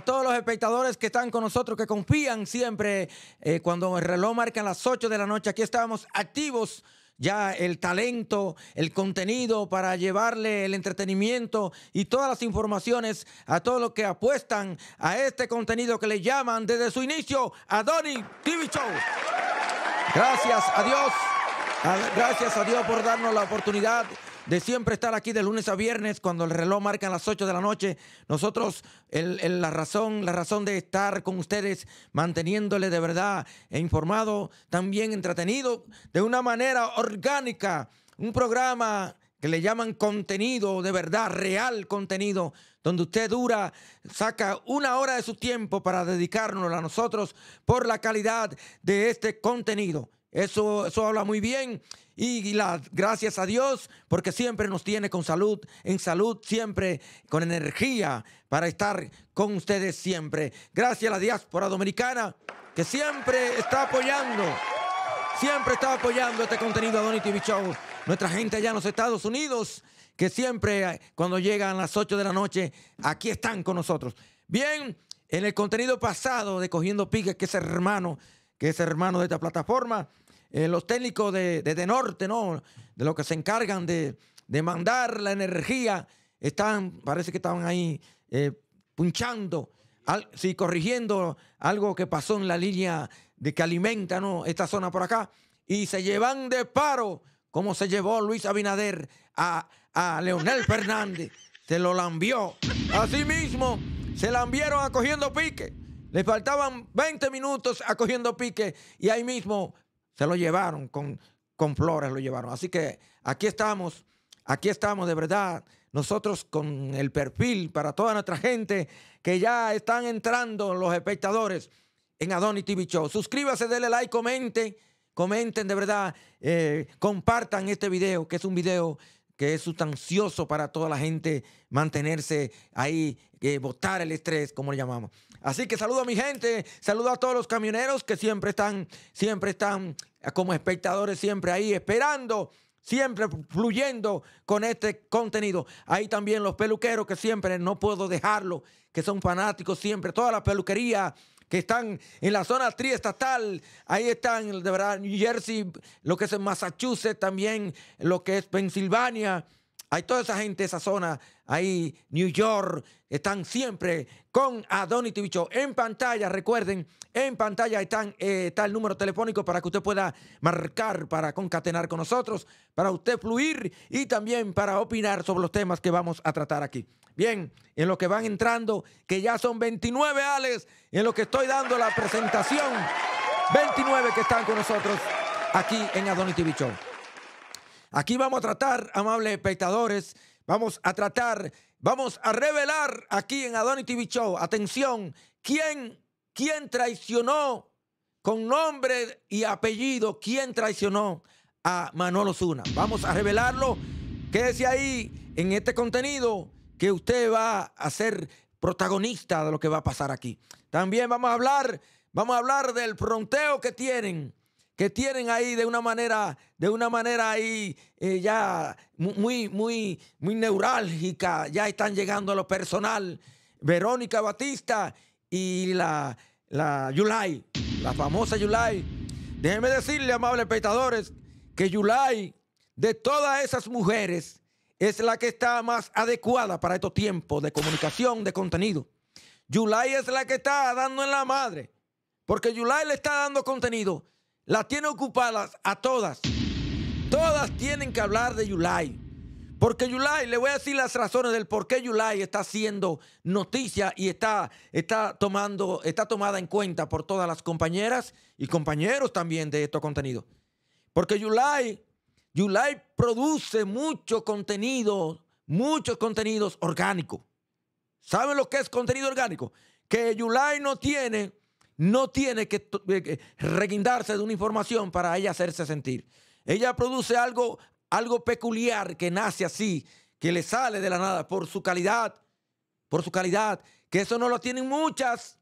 A todos los espectadores que están con nosotros, que confían siempre eh, cuando el reloj marca las 8 de la noche, aquí estamos activos ya el talento, el contenido para llevarle el entretenimiento y todas las informaciones a todos los que apuestan a este contenido que le llaman desde su inicio a Donny TV Show. Gracias a Dios, gracias a Dios por darnos la oportunidad de siempre estar aquí de lunes a viernes cuando el reloj marca las 8 de la noche. Nosotros, el, la razón, la razón de estar con ustedes, manteniéndole de verdad e informado, también entretenido, de una manera orgánica, un programa que le llaman contenido de verdad, real contenido, donde usted dura, saca una hora de su tiempo para dedicarnos a nosotros por la calidad de este contenido. Eso, habla muy bien. Y, gracias a Dios, porque siempre nos tiene con salud, en salud, siempre con energía para estar con ustedes siempre. Gracias a la diáspora dominicana que siempre está apoyando, siempre está apoyando este contenido Adonis TV Show. Nuestra gente allá en los Estados Unidos, que siempre eh, cuando llegan las 8 de la noche, aquí están con nosotros. Bien, en el contenido pasado de Cogiendo Piques, que es hermano, que es hermano de esta plataforma, eh, los técnicos de, de, norte, ¿no? De los que se encargan de, de, mandar la energía, están, parece que estaban ahí eh, punchando, sí, corrigiendo algo que pasó en la línea de que alimenta, Esta zona por acá. Y se llevan de paro, como se llevó Luis Abinader a, Leonel Fernández. Se lo lambió. Asimismo, se lambieron acogiendo pique. le faltaban 20 minutos acogiendo pique y ahí mismo se lo llevaron con, con flores, lo llevaron. Así que aquí estamos, aquí estamos de verdad, nosotros con el perfil para toda nuestra gente que ya están entrando los espectadores en Adonis TV Show. Suscríbase, denle like, comenten, comenten de verdad, eh, compartan este video, que es un video que es sustancioso para toda la gente mantenerse ahí, votar botar el estrés, como le llamamos. Así que saludo a mi gente, saludo a todos los camioneros que siempre están, siempre están como espectadores, siempre ahí esperando siempre fluyendo con este contenido. Ahí también los peluqueros que siempre no puedo dejarlo, que son fanáticos siempre. Toda la peluquería que están en la zona triestatal. Ahí están, de verdad, New Jersey, lo que es Massachusetts, también lo que es Pensilvania. Hay toda esa gente, esa zona, ahí New York, están siempre con Adonis Show. En pantalla, recuerden, en pantalla están, eh, está el número telefónico para que usted pueda marcar, para concatenar con nosotros, para usted fluir y también para opinar sobre los temas que vamos a tratar aquí. Bien, en lo que van entrando, que ya son 29 ales, en lo que estoy dando la presentación, 29 que están con nosotros aquí en Adonis TV Show. Aquí vamos a tratar, amables espectadores, vamos a tratar, vamos a revelar aquí en Adonis TV Show, atención, quién, quién traicionó con nombre y apellido, quién traicionó a Manolo Zuna. Vamos a revelarlo. Quédese ahí en este contenido que usted va a ser protagonista de lo que va a pasar aquí. También vamos a hablar, vamos a hablar del fronteo que tienen que tienen ahí de una manera, de una manera ahí eh, ya muy, muy, muy neurálgica, ya están llegando a lo personal. Verónica Batista y la, la Yulai, la famosa Yulai. Déjenme decirle, amables espectadores, que Yulai, de todas esas mujeres, es la que está más adecuada para estos tiempos de comunicación, de contenido. Yulai es la que está dando en la madre, porque Yulai le está dando contenido las tiene ocupadas a todas. Todas tienen que hablar de Yulai. Porque Yulai, le voy a decir las razones del por qué Yulai está haciendo noticia y está, está, tomando, está tomada en cuenta por todas las compañeras y compañeros también de estos contenidos. Porque Yulai, Yulai produce mucho contenido, muchos contenidos orgánicos. ¿Saben lo que es contenido orgánico? Que Yulai no tiene no tiene que eh, eh, reguindarse de una información para ella hacerse sentir. Ella produce algo, algo peculiar que nace así, que le sale de la nada por su calidad, por su calidad, que eso no lo tienen muchas.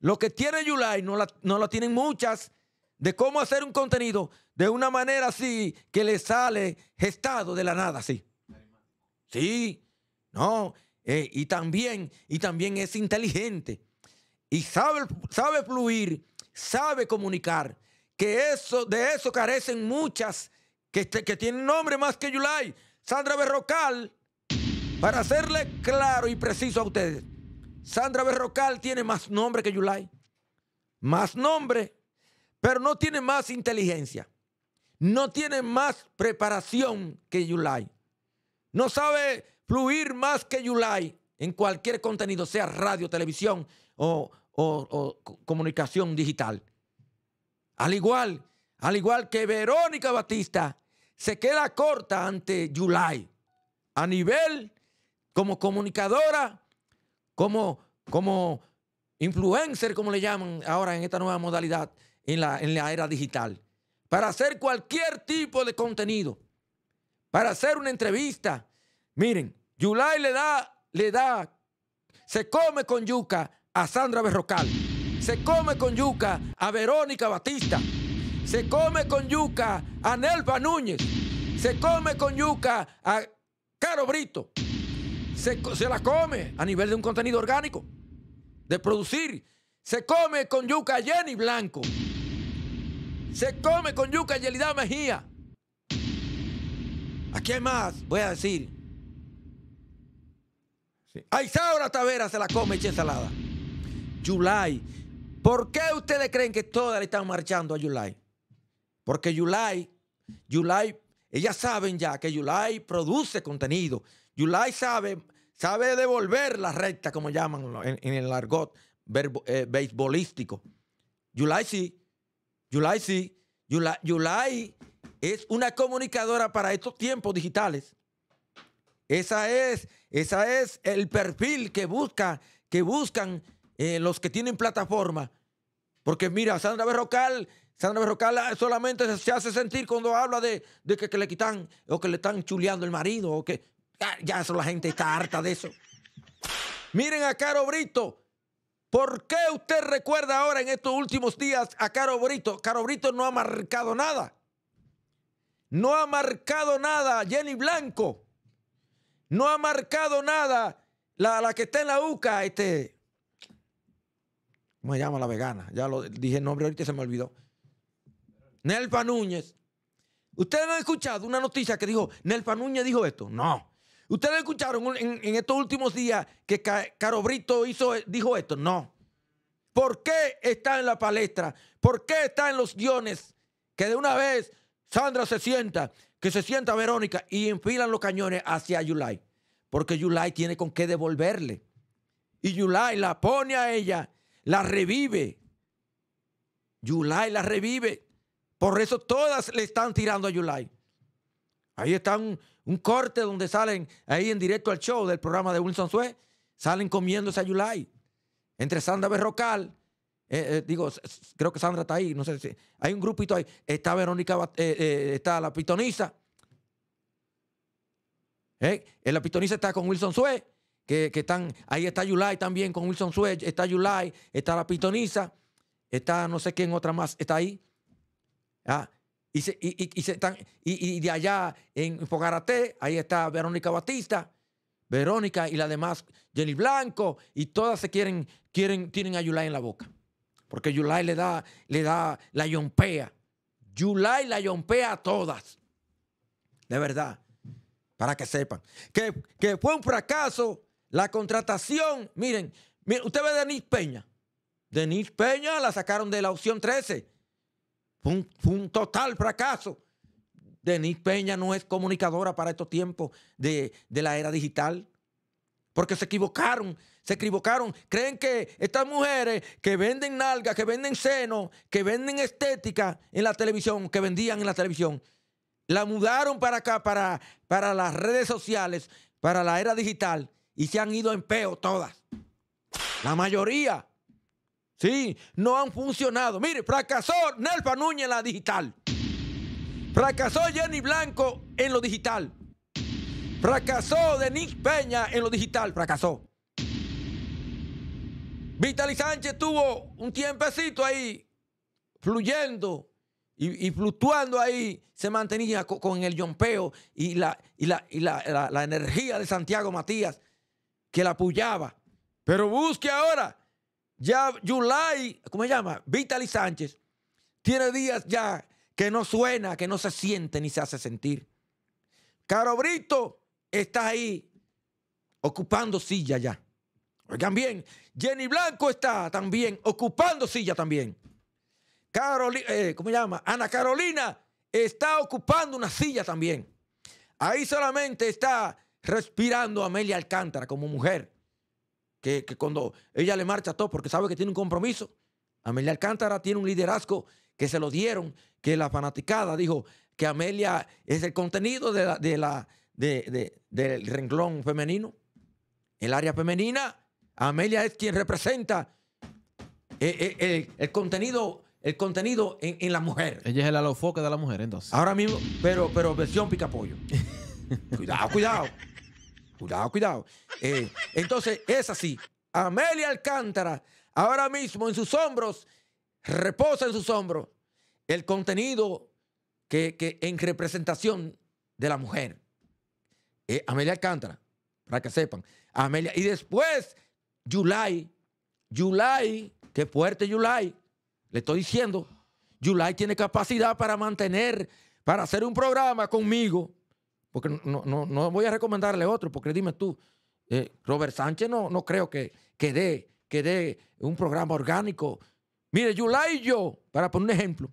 Lo que tiene Yulai no, lo tienen muchas de cómo hacer un contenido de una manera así que le sale gestado de la nada, así. Sí, no, eh, y también, y también es inteligente y sabe, sabe fluir, sabe comunicar. Que eso, de eso carecen muchas que, este, que tienen nombre más que Yulay. Sandra Berrocal, para hacerle claro y preciso a ustedes, Sandra Berrocal tiene más nombre que Yulay. Más nombre, pero no tiene más inteligencia. No tiene más preparación que Yulay. No sabe fluir más que Yulay en cualquier contenido, sea radio, televisión o o, comunicación digital. Al igual, al igual que Verónica Batista se queda corta ante July a nivel como comunicadora, como, como influencer, como le llaman ahora en esta nueva modalidad, en la, en la era digital, para hacer cualquier tipo de contenido, para hacer una entrevista. Miren, Yulai le da, le da, se come con yuca a Sandra Berrocal. Se come con yuca a Verónica Batista. Se come con yuca a Nelva Núñez. Se come con yuca a Caro Brito. Se, la come a nivel de un contenido orgánico, de producir. Se come con yuca a Jenny Blanco. Se come con yuca a Yelida Mejía. ¿A quién más voy a decir? A Isaura Tavera se la come hecha ensalada. July. ¿Por qué ustedes creen que todas están marchando a July? Porque July, July, ellas saben ya que July produce contenido. July sabe, sabe devolver la recta, como llaman en, el argot eh, beisbolístico. July sí, July sí. July, es una comunicadora para estos tiempos digitales. Esa es, esa es el perfil que busca, que buscan eh, los que tienen plataforma. Porque mira, Sandra Berrocal, Sandra Berrocal ah, solamente se hace sentir cuando habla de, que, le quitan o que le están chuleando el marido o que ya eso la gente está harta de eso. Miren a Caro Brito. ¿Por qué usted recuerda ahora en estos últimos días a Caro Brito? Caro Brito no ha marcado nada. No ha marcado nada Jenny Blanco. No ha marcado nada la, la que está en la UCA, este, ¿cómo me llama la vegana? Ya lo dije el nombre ahorita se me olvidó. Nelfa Núñez. ¿Ustedes han escuchado una noticia que dijo, Nelfa Núñez dijo esto? No. ¿Ustedes escucharon en, estos últimos días que Caro Brito hizo, dijo esto? No. ¿Por qué está en la palestra? ¿Por qué está en los guiones? Que de una vez Sandra se sienta, que se sienta Verónica y enfilan los cañones hacia Yulai. Porque Yulai tiene con qué devolverle. Y Yulai la pone a ella la revive. Yulai la revive. Por eso todas le están tirando a Yulai. Ahí está un, corte donde salen ahí en directo al show del programa de Wilson Sue. Salen comiéndose a Yulai. Entre Sandra Berrocal, eh, eh, digo, creo que Sandra está ahí, no sé si. Hay un grupito ahí. Está Verónica, eh, está la pitoniza. la pitoniza está con Wilson Sue que, están, ahí está Yulai también con Wilson Suez, está Yulai, está la Pitoniza, está no sé quién otra más, está ahí. Ah, y, se, y, se están, y, de allá en Fogarate, ahí está Verónica Batista, Verónica y las demás, Jenny Blanco, y todas se quieren, quieren, tienen a Yulai en la boca. Porque Yulai le da, le da la yompea. Yulai la yompea a todas. De verdad. Para que sepan. Que, que fue un fracaso la contratación, miren, usted ve a Denis Peña. Denise Peña la sacaron de la opción 13. Fue un, total fracaso. Denis Peña no es comunicadora para estos tiempos de, la era digital. Porque se equivocaron, se equivocaron. Creen que estas mujeres que venden nalgas, que venden seno, que venden estética en la televisión, que vendían en la televisión, la mudaron para acá, para, para las redes sociales, para la era digital y se han ido en peo todas. La mayoría. Sí, no han funcionado. Mire, fracasó Nelfa Núñez en la digital. Fracasó Jenny Blanco en lo digital. Fracasó Denis Peña en lo digital. Fracasó. Vitali Sánchez tuvo un tiempecito ahí fluyendo y, fluctuando ahí. Se mantenía con, el yompeo y, y, y la, la energía de Santiago Matías que la apoyaba. Pero busque ahora. Ya Yulai, ¿cómo se llama? Vitali Sánchez, tiene días ya que no suena, que no se siente ni se hace sentir. Caro Brito está ahí ocupando silla ya. Oigan bien, Jenny Blanco está también ocupando silla también. ...Carol... Eh, ¿cómo se llama? Ana Carolina está ocupando una silla también. Ahí solamente está respirando a Amelia Alcántara como mujer, que, cuando ella le marcha todo porque sabe que tiene un compromiso, Amelia Alcántara tiene un liderazgo que se lo dieron, que la fanaticada dijo que Amelia es el contenido de del renglón femenino, el área femenina. Amelia es quien representa eh, eh, el, contenido, el contenido en, la mujer. Ella es el alofoque de la mujer, entonces. Ahora mismo, pero, pero versión picapollo. cuidado, cuidado. Cuidado, cuidado. Eh, entonces, es así. Amelia Alcántara, ahora mismo en sus hombros, reposa en sus hombros el contenido que, en representación de la mujer. Eh, Amelia Alcántara, para que sepan. Amelia. Y después, Yulai. Yulai, qué fuerte Yulai. Le estoy diciendo, Yulai tiene capacidad para mantener, para hacer un programa conmigo porque no, no, voy a recomendarle otro, porque dime tú, eh, Robert Sánchez no, no creo que, dé, un programa orgánico. Mire, Yulay y yo, para poner un ejemplo,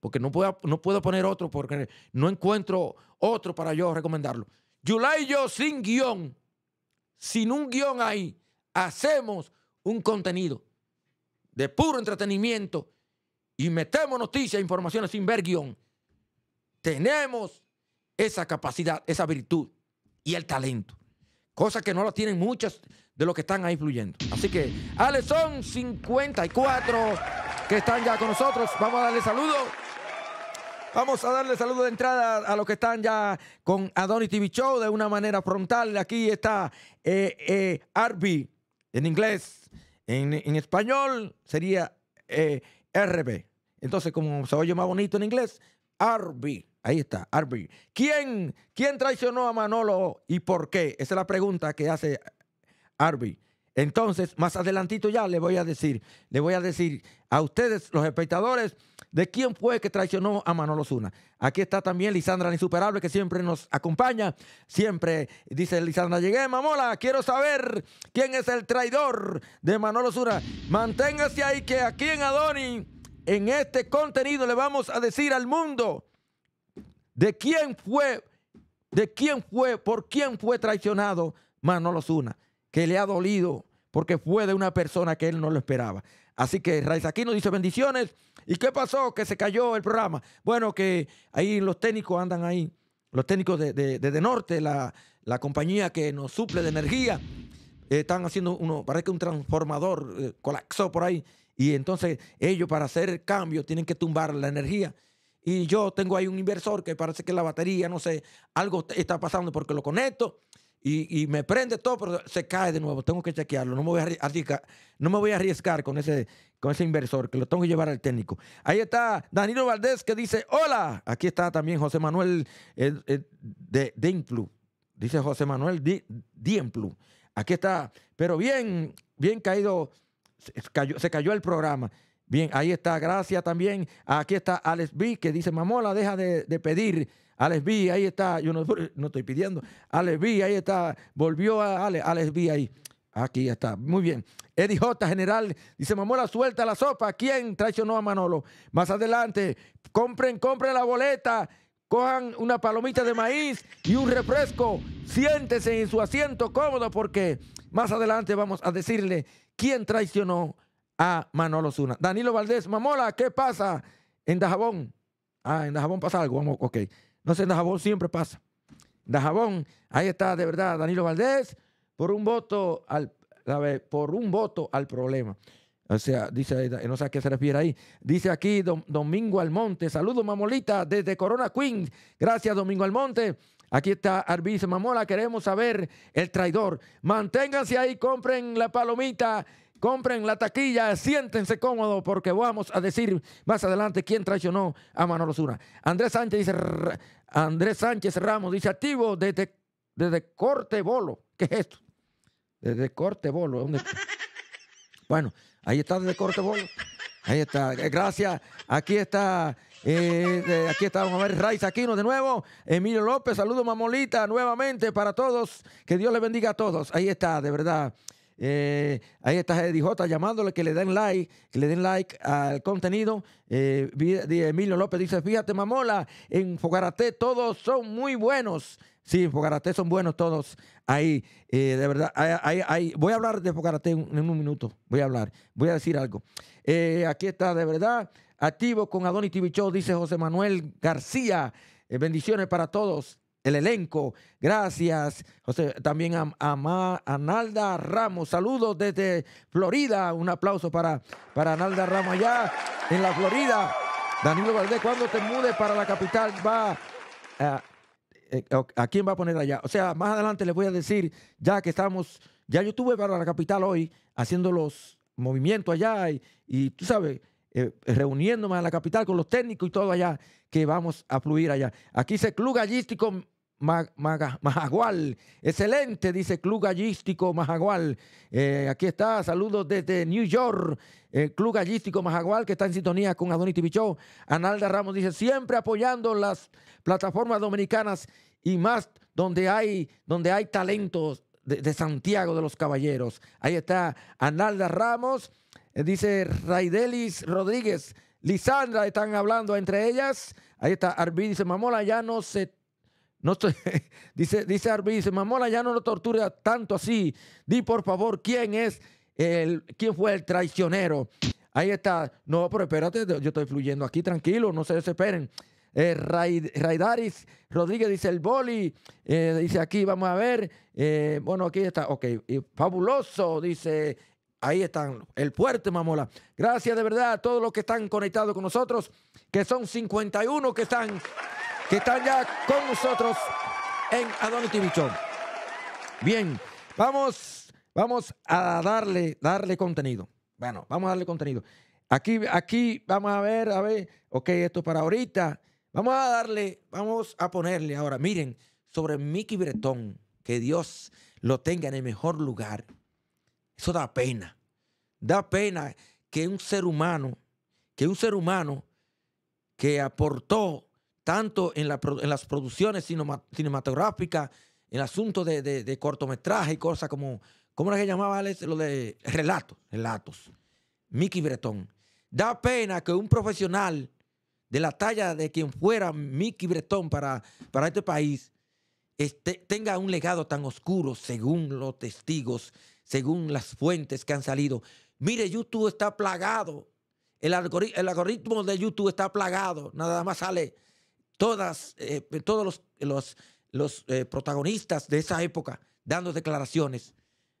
porque no puedo, no puedo poner otro porque no encuentro otro para yo recomendarlo. Yulay y yo sin guión, sin un guión ahí, hacemos un contenido de puro entretenimiento y metemos noticias, e informaciones sin ver guión. Tenemos esa capacidad, esa virtud y el talento. Cosa que no la tienen muchas de los que están ahí fluyendo. Así que, Ale, son 54 que están ya con nosotros. Vamos a darle saludo. Vamos a darle saludo de entrada a los que están ya con Adonis TV Show de una manera frontal. Aquí está eh, eh, Arby en inglés. En, español sería eh, RB. Entonces, como se oye más bonito en inglés, Arby. Ahí está, Arby. ¿Quién, ¿Quién traicionó a Manolo y por qué? Esa es la pregunta que hace Arby. Entonces, más adelantito ya le voy a decir, le voy a decir a ustedes, los espectadores, de quién fue que traicionó a Manolo Zuna. Aquí está también Lisandra la Insuperable, que siempre nos acompaña. Siempre dice Lisandra, llegué, mamola, quiero saber quién es el traidor de Manolo Zuna. Manténgase ahí que aquí en Adoni, en este contenido, le vamos a decir al mundo ¿De quién fue? ¿De quién fue? ¿Por quién fue traicionado Manolo Zuna? Que le ha dolido porque fue de una persona que él no lo esperaba. Así que Raiz aquí dice bendiciones. ¿Y qué pasó? Que se cayó el programa. Bueno, que ahí los técnicos andan ahí. Los técnicos de, de, de, Norte, la, la, compañía que nos suple de energía, están haciendo uno, parece que un transformador eh, colapsó por ahí. Y entonces ellos para hacer cambio tienen que tumbar la energía y yo tengo ahí un inversor que parece que la batería, no sé, algo está pasando porque lo conecto y, me prende todo, pero se cae de nuevo. Tengo que chequearlo. No me voy a arriesgar, no me voy a con, ese, con ese inversor que lo tengo que llevar al técnico. Ahí está Danilo Valdés que dice, hola. Aquí está también José Manuel eh, eh, de, de Implu. Dice José Manuel Diemplu. Aquí está. Pero bien, bien caído, cayó, se cayó el programa. Bien, ahí está gracias también. Aquí está Alex B, que dice, Mamola, deja de, pedir. Alex B, ahí está. Yo no, estoy pidiendo. Alex B, ahí está. Volvió a Alex, B ahí. Aquí está. Muy bien. Eddie J, general, dice, Mamola, suelta la sopa. ¿Quién traicionó a Manolo? Más adelante, compren, compren la boleta cojan una palomita de maíz y un refresco, siéntese en su asiento cómodo porque más adelante vamos a decirle quién traicionó a Manolo Zuna. Danilo Valdés, Mamola, ¿qué pasa en Dajabón? Ah, en Dajabón pasa algo, vamos, ok. No sé, en Dajabón siempre pasa. Dajabón, ahí está de verdad Danilo Valdés por un voto al por un voto al problema. O sea, dice, no sé a qué se refiere ahí. Dice aquí Domingo Almonte. Saludos, mamolita, desde Corona Queen. Gracias, Domingo Almonte. Aquí está Arbiz Mamola. Queremos saber el traidor. Manténganse ahí, compren la palomita compren la taquilla, siéntense cómodos porque vamos a decir más adelante quién traicionó a Manolo Sura. Andrés Sánchez dice, Andrés Sánchez Ramos dice, activo desde, desde Corte Bolo. ¿Qué es esto? Desde Corte Bolo. Bueno, ahí está desde Corte Bolo. Ahí está, gracias. Aquí está, eh, aquí estamos vamos a ver, Raiz Aquino de nuevo. Emilio López, saludo mamolita nuevamente para todos. Que Dios les bendiga a todos. Ahí está, de verdad. Eh, ahí está DJ llamándole que le den like, que le den like al contenido. Eh, Emilio López dice, fíjate, mamola, en Fogarate todos son muy buenos. Sí, en Fogarate son buenos todos ahí. Eh, de verdad, voy a hablar de Fogarate en, un minuto. Voy a hablar, voy a decir algo. aquí está, de verdad, activo con Adonis TV Show, dice José Manuel García. bendiciones para todos el elenco. Gracias. José, también a, a, Nalda Ramos. Saludos desde Florida. Un aplauso para, para Nalda Ramos allá en la Florida. Danilo Valdés, cuando te mude para la capital, va. Eh, eh, a, quién va a poner allá? O sea, más adelante les voy a decir, ya que estamos, ya yo estuve para la capital hoy haciendo los movimientos allá y, y tú sabes, eh, reuniéndome a la capital con los técnicos y todo allá, que vamos a fluir allá. Aquí dice Club Gallístico Majagual. Excelente, dice Club Gallístico Majagual. Eh, aquí está, saludos desde New York. Eh, Club Gallístico Majagual, que está en sintonía con Adonis Tibichó. Analda Ramos dice, siempre apoyando las plataformas dominicanas y más donde hay, donde hay talentos de Santiago de los Caballeros. Ahí está Analda Ramos. Eh, dice Raidelis Rodríguez, Lisandra están hablando entre ellas. Ahí está, Arbi dice, Mamola ya no se... No dice, dice Arbi, dice, Mamola ya no lo tortura tanto así. Di por favor, ¿quién es el, quién fue el traicionero? Ahí está. No, pero espérate, yo estoy fluyendo aquí, tranquilo, no se desesperen. Eh, Raidaris Rodríguez dice el boli. Eh, dice aquí, vamos a ver. bueno, aquí está. Ok, fabuloso, dice Ahí están, el puerto, Mamola. Gracias de verdad a todos los que están conectados con nosotros, que son 51 que están, que están ya con nosotros en Adonis TV Bien, vamos, vamos a darle, darle contenido. Bueno, vamos a darle contenido. Aquí, aquí vamos a ver, a ver, ok, esto para ahorita. Vamos a darle, vamos a ponerle ahora, miren, sobre Mickey Bretón, que Dios lo tenga en el mejor lugar. Eso da pena. Da pena que un ser humano, que un ser humano que aportó tanto en, las producciones cinematográficas, en el asunto de, cortometraje y cosas como, ¿cómo era que llamaba Alex? Lo de relatos, relatos. Mickey Bretón. Da pena que un profesional de la talla de quien fuera Mickey Bretón para, para este país este, tenga un legado tan oscuro según los testigos según las fuentes que han salido. Mire, YouTube está plagado. El, algoritmo de YouTube está plagado. Nada más sale todas, eh, todos los, los, eh, protagonistas de esa época dando declaraciones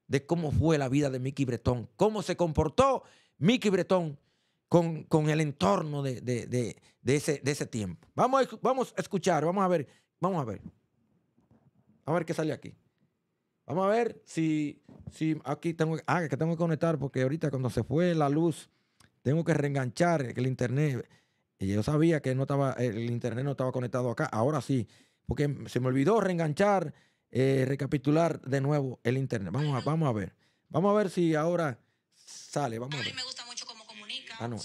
de cómo fue la vida de Mickey Bretón, cómo se comportó Mickey Bretón con, el entorno de, ese, de ese tiempo. Vamos a, vamos a escuchar, vamos a ver, vamos a ver. A ver qué sale aquí. Vamos a ver si, si aquí tengo, ah, que tengo que conectar porque ahorita cuando se fue la luz, tengo que reenganchar el internet. Y yo sabía que no estaba, el internet no estaba conectado acá. Ahora sí, porque se me olvidó reenganchar, eh, recapitular de nuevo el internet. Vamos a, vamos a ver. Vamos a ver si ahora sale. Vamos a, mí me gusta mucho cómo comunica. Ah, no,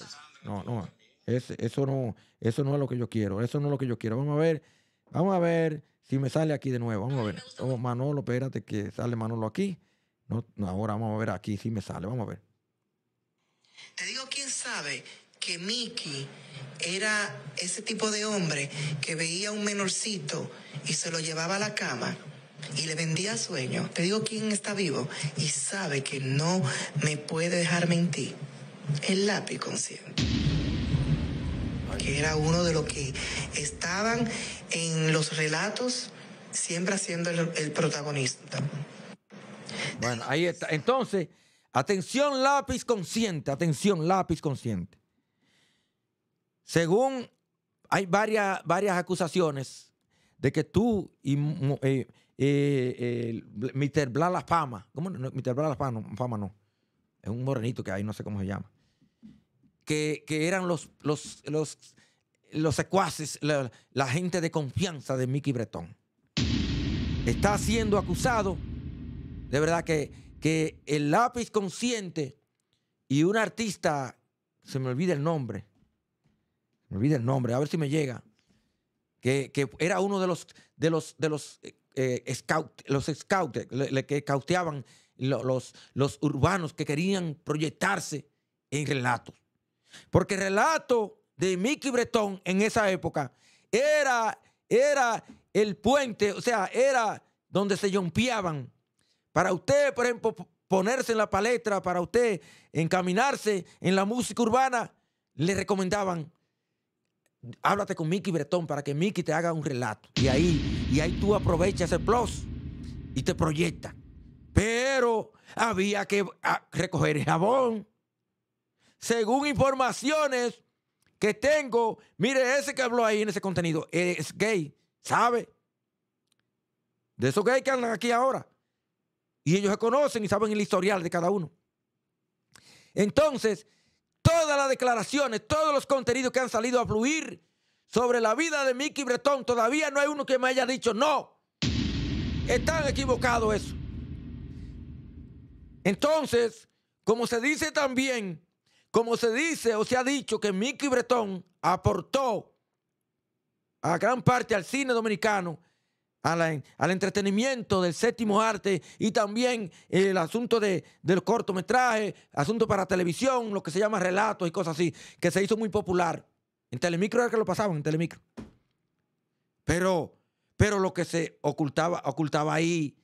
no, eso no, eso no es lo que yo quiero. Eso no es lo que yo quiero. Vamos a ver. Vamos a ver. Si me sale aquí de nuevo, vamos a ver. Oh, Manolo, espérate que sale Manolo aquí. No, ahora vamos a ver aquí si me sale, vamos a ver. Te digo, ¿quién sabe que Mickey era ese tipo de hombre que veía a un menorcito y se lo llevaba a la cama? y le vendía sueño. Te digo quién está vivo y sabe que no me puede dejar mentir. El lápiz consciente que era uno de los que estaban en los relatos, siempre haciendo el, protagonista. Bueno, ahí está. Entonces, atención lápiz consciente, atención lápiz consciente. Según hay varias, varias acusaciones de que tú y eh, eh Mr. Bla La Fama, ¿cómo no? Mr. Fama no, Fama no, es un morenito que hay, no sé cómo se llama que, eran los, los, los, secuaces, la, gente de confianza de Mickey Bretón. Está siendo acusado, de verdad que, que el lápiz consciente y un artista, se me olvida el nombre, me olvida el nombre, a ver si me llega, que, era uno de los, de los, de los, eh, eh, scout, los scouts, que cauteaban los, los urbanos que querían proyectarse en relatos. Porque el relato de Mickey Bretón en esa época era, era el puente, o sea, era donde se yompeaban. Para usted, por ejemplo, ponerse en la palestra, para usted encaminarse en la música urbana, le recomendaban, háblate con Mickey Bretón para que Mickey te haga un relato. Y ahí, y ahí tú aprovechas el plus y te proyectas. Pero había que ah, recoger el jabón, según informaciones que tengo, mire, ese que habló ahí en ese contenido es gay, ¿sabe? De esos gays que andan aquí ahora. Y ellos se conocen y saben el historial de cada uno. Entonces, todas las declaraciones, todos los contenidos que han salido a fluir sobre la vida de Mickey Bretón, todavía no hay uno que me haya dicho no. Están equivocados eso. Entonces, como se dice también como se dice o se ha dicho que Mickey Bretón aportó a gran parte al cine dominicano, al entretenimiento del séptimo arte y también el asunto del cortometraje, asunto para televisión, lo que se llama relatos y cosas así, que se hizo muy popular. En Telemicro era que lo pasaban, en Telemicro. Pero, pero lo que se ocultaba, ocultaba ahí,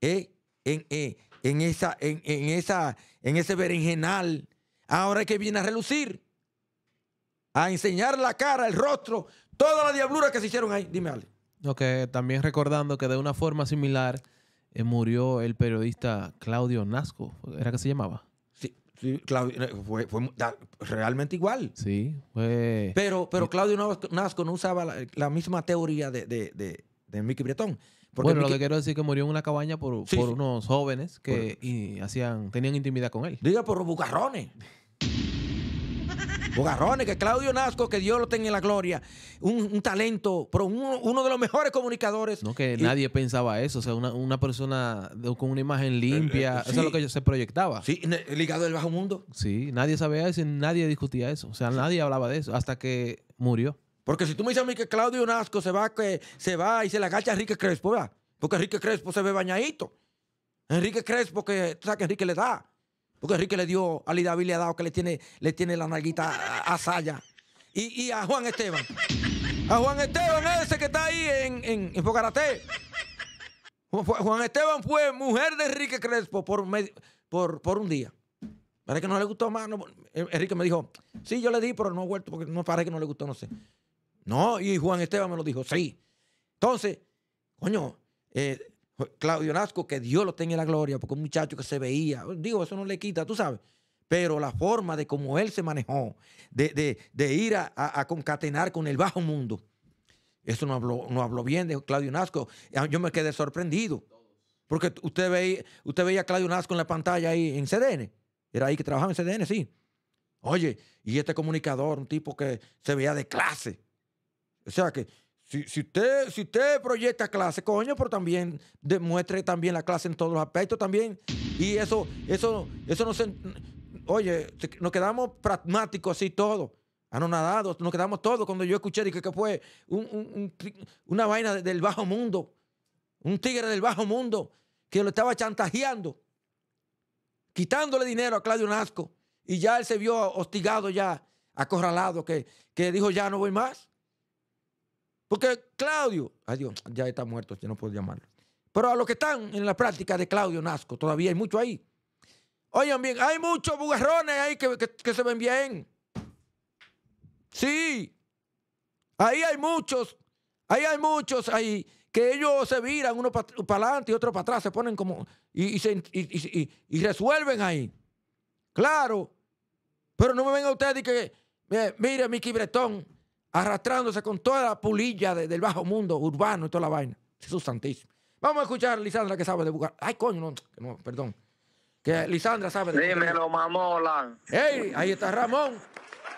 eh, eh, en, esa, en, esa, en ese berenjenal Ahora es que viene a relucir, a enseñar la cara, el rostro, toda la diablura que se hicieron ahí. Dime, Ale. Ok, también recordando que de una forma similar eh, murió el periodista Claudio Nasco, ¿era que se llamaba? Sí, Claudio, eh, fue, realmente igual. Sí, fue... Pero, pero Claudio Nasco no usaba la, misma teoría de, de, Mickey Bretón. bueno, lo que quiero decir es que murió en una cabaña por, unos jóvenes que hacían, tenían intimidad con él. Diga, por bucarrones. Bogarrones que Claudio Nasco, que Dios lo tenga en la gloria, un, talento, pero uno, de los mejores comunicadores. No, que nadie pensaba eso, o sea, una, persona con una imagen limpia, eh, eh, eso es lo que se proyectaba. Sí, ligado al bajo mundo. Sí, nadie sabía eso, nadie discutía eso, o sea, nadie hablaba de eso, hasta que murió. Porque si tú me dices a mí que Claudio Nasco se va, que, se va y se le agacha a Enrique Crespo, ¿verdad? Porque Enrique Crespo se ve bañadito. Enrique Crespo, que tú sabes que Enrique le da. Porque Enrique le dio a Lidia le ha dado que le tiene, le tiene la narguita a, Saya. Y, a Juan Esteban. A Juan Esteban ese que está ahí en, en, Juan Esteban fue mujer de Enrique Crespo por, por, un día. Parece que no le gustó más. Enrique me dijo, sí, yo le di, pero no ha vuelto porque no parece que no le gustó, no sé. No, y Juan Esteban me lo dijo, sí. Entonces, coño, eh, pues, Claudio Nasco, que Dios lo tenga en la gloria, porque un muchacho que se veía, digo, eso no le quita, tú sabes, pero la forma de cómo él se manejó, de, ir a, concatenar con el bajo mundo, eso no habló, no bien de Claudio Nasco, ah, yo me quedé sorprendido, porque usted veía, usted veía a Claudio Nasco en la pantalla ahí en CDN, era ahí que trabajaba en CDN, sí. Oye, y este comunicador, un tipo que se veía de clase. O sea que si, usted, si proyecta clase, coño, pero también demuestre también la clase en todos los aspectos también. Y eso, eso, eso no se... Oye, nos quedamos pragmáticos así todo, anonadados, nos quedamos todos cuando yo escuché que, fue una vaina del bajo mundo, un tigre del bajo mundo que lo estaba chantajeando, quitándole dinero a Claudio Nasco y ya él se vio hostigado ya, acorralado, que, que dijo ya no voy más. Porque Claudio, adiós, ya está muerto, ya no puedo llamarlo. Pero a los que están en la práctica de Claudio Nasco, todavía hay mucho ahí. Oigan bien, hay muchos bugarrones ahí que, se ven bien. Sí, ahí hay muchos, ahí hay muchos ahí que ellos se viran uno para adelante y otro para atrás, se ponen como y, y, y, resuelven ahí. Claro, pero no me venga ustedes y que, mire, mi quibretón arrastrándose con toda la pulilla del bajo mundo urbano y toda la vaina. es Santísimo. Vamos a escuchar a Lisandra que sabe de buscar. Ay, coño, no, perdón. Que Lisandra sabe de Dímelo, mamola. Ey, ahí está Ramón.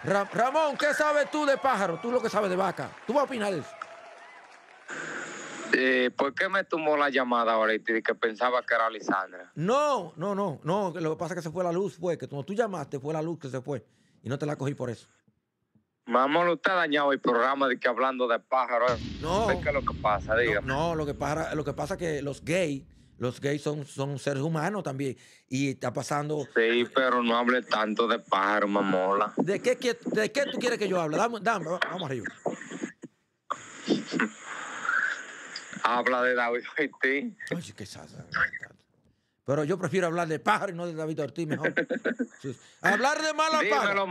Ramón, ¿qué sabes tú de pájaro? Tú lo que sabes de vaca. ¿Tú vas a opinar de eso? Eh, ¿Por qué me tomó la llamada ahorita y que pensaba que era Lisandra? No, no, no, no. Lo que pasa es que se fue la luz, fue que cuando tú llamaste fue la luz que se fue y no te la cogí por eso. Mamola, usted ha dañado el programa de que hablando de pájaros. No. ¿Qué es lo que pasa? Dígame. No, lo, que pasa, lo que pasa es que los gays, los gays son, son seres humanos también. Y está pasando. Sí, pero no hable tanto de pájaros, mamola. ¿De qué, de qué tú quieres que yo hable? Dame, dame vamos arriba. Habla de David Haití. qué sasa. Pero yo prefiero hablar de pájaro y no de David Ortiz, mejor. Hablar de mala pájaro.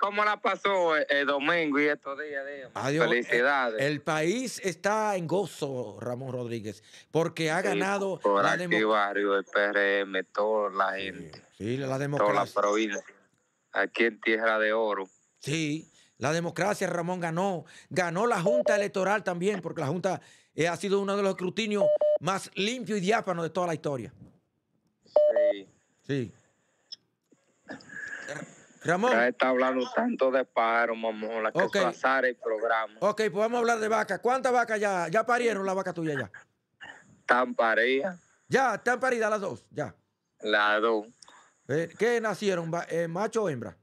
¿cómo la pasó el, eh, eh, domingo y estos días? Adiós. Felicidades. El, país está en gozo, Ramón Rodríguez, porque ha ganado. por la barrio, el PRM, toda la gente. Sí, la democracia. Toda la provincia. Aquí en Tierra de Oro. Sí, la democracia, Ramón, ganó. Ganó la Junta Electoral también, porque la Junta eh, ha sido uno de los escrutinios más limpios y diáfanos de toda la historia. Ramón. Ya está hablando tanto de pájaros, mamón, la que okay. el programa. Ok, pues vamos a hablar de vaca. ¿Cuántas vacas ya, ya parieron la vaca tuya ya? Están paridas. Ya, están paridas las dos, ya. Las dos. Eh, ¿Qué nacieron, eh, macho o hembra?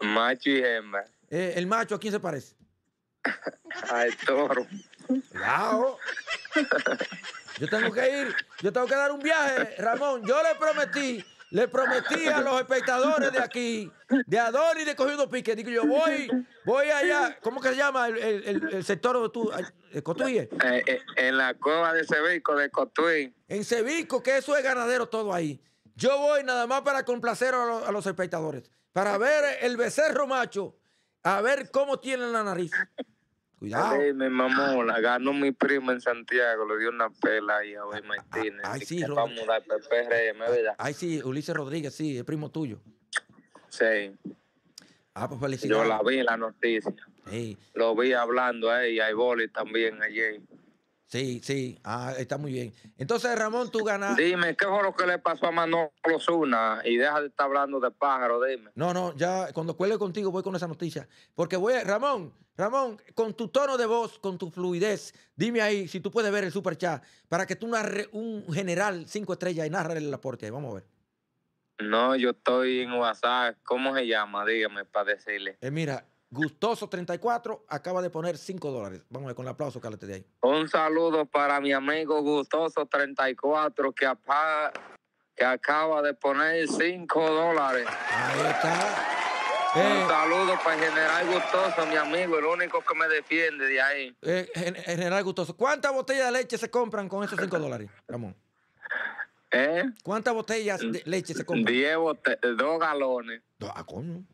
Macho y hembra. Eh, ¿El macho a quién se parece? Al toro. Yo tengo que ir, yo tengo que dar un viaje, Ramón. Yo le prometí le prometí a los espectadores de aquí, de Ador y de Cogido Pique, digo yo voy, voy allá, ¿cómo que se llama el, sector de Cotuí. Eh, eh, en la cueva de Cevico, de Cotuí. En Cevico, que eso es ganadero todo ahí. Yo voy nada más para complacer a los, espectadores, para ver el becerro macho, a ver cómo tiene la nariz. Cuidado. Ay, me mamó, la ganó mi primo en Santiago, le dio una pela ahí a Abel ah, Martínez. Ah, ay, sí, Vamos ah, Ay, sí, Ulises Rodríguez, sí, es primo tuyo. Sí. Ah, pues felicidades. Yo la vi en la noticia. Sí. Lo vi hablando ahí, hay boli también allí. Sí, sí, ah, está muy bien. Entonces, Ramón, tú ganas. Dime, ¿qué fue lo que le pasó a Manolo Zuna? Y deja de estar hablando de pájaro, dime. No, no, ya cuando cuelgue contigo voy con esa noticia. Porque voy, a... Ramón, Ramón, con tu tono de voz, con tu fluidez, dime ahí si tú puedes ver el super chat para que tú narres un general cinco estrellas y narres el aporte. Vamos a ver. No, yo estoy en WhatsApp. ¿Cómo se llama? Dígame para decirle. Eh, mira, Gustoso 34 acaba de poner 5 dólares. Vamos a ver con el aplauso, le de ahí. Un saludo para mi amigo Gustoso 34 que, que acaba de poner 5 dólares. Ahí está. Un eh. saludo para el General Gustoso, mi amigo, el único que me defiende de ahí. Eh, general Gustoso, ¿cuántas botellas de leche se compran con esos 5 dólares, Ramón? ¿Eh? ¿Cuántas botellas de leche se compran? 10 botellas, 2 galones. ¿A ah, cómo?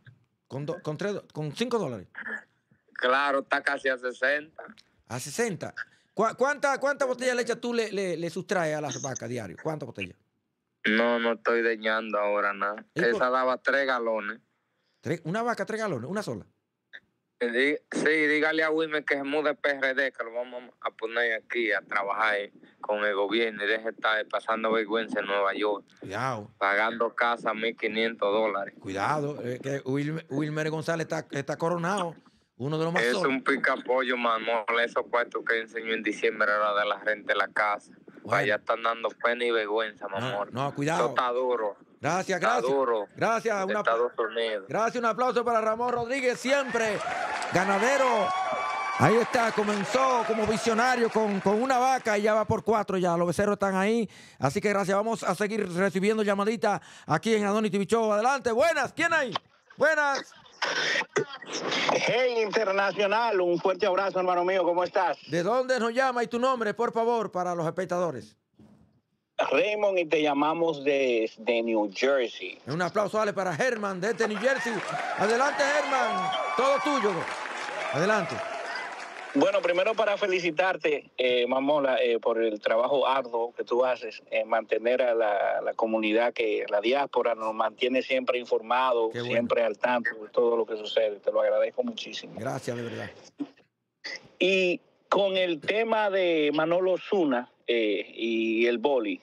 Con, con cinco dólares. Claro, está casi a 60. ¿A 60? ¿Cuántas cuánta botellas de leche tú le, le, sustraes a las vacas diario? ¿Cuántas botellas? No, no estoy deñando ahora nada. Esa daba tres galones. ¿Una vaca tres galones? ¿Una sola? Sí, dígale a Wilmer que se mude PRD, que lo vamos a poner aquí a trabajar con el gobierno y deje estar pasando vergüenza en Nueva York. Cuidado. Pagando casa 1.500 dólares. Cuidado, que Wilmer, González está, coronado. Uno de los más Es un un pollo mamón. Esos cuartos que enseñó en diciembre era de la gente de la casa. Allá están dando pena y vergüenza, mamón. No, no, cuidado. Eso está duro. Gracias, gracias. gracias, un aplauso para Ramón Rodríguez, siempre ganadero. Ahí está, comenzó como visionario con, con, una vaca y ya va por cuatro ya. Los becerros están ahí. Así que gracias. Vamos a seguir recibiendo llamaditas aquí en Adonis Tibicho. Adelante, buenas. ¿Quién hay? Buenas. Hey, internacional. Un fuerte abrazo, hermano mío. ¿Cómo estás? ¿De dónde nos llama y tu nombre, por favor, para los espectadores? Raymond y te llamamos desde de New Jersey. Un aplauso, Dale para Herman desde New Jersey. Adelante, Herman. Todo tuyo. Adelante. Bueno, primero para felicitarte, eh, Mamola, eh, por el trabajo arduo que tú haces en mantener a la, comunidad, que la diáspora nos mantiene siempre informado, siempre al tanto de todo lo que sucede. Te lo agradezco muchísimo. Gracias, de verdad. Y con el tema de Manolo Zuna eh, y el boli,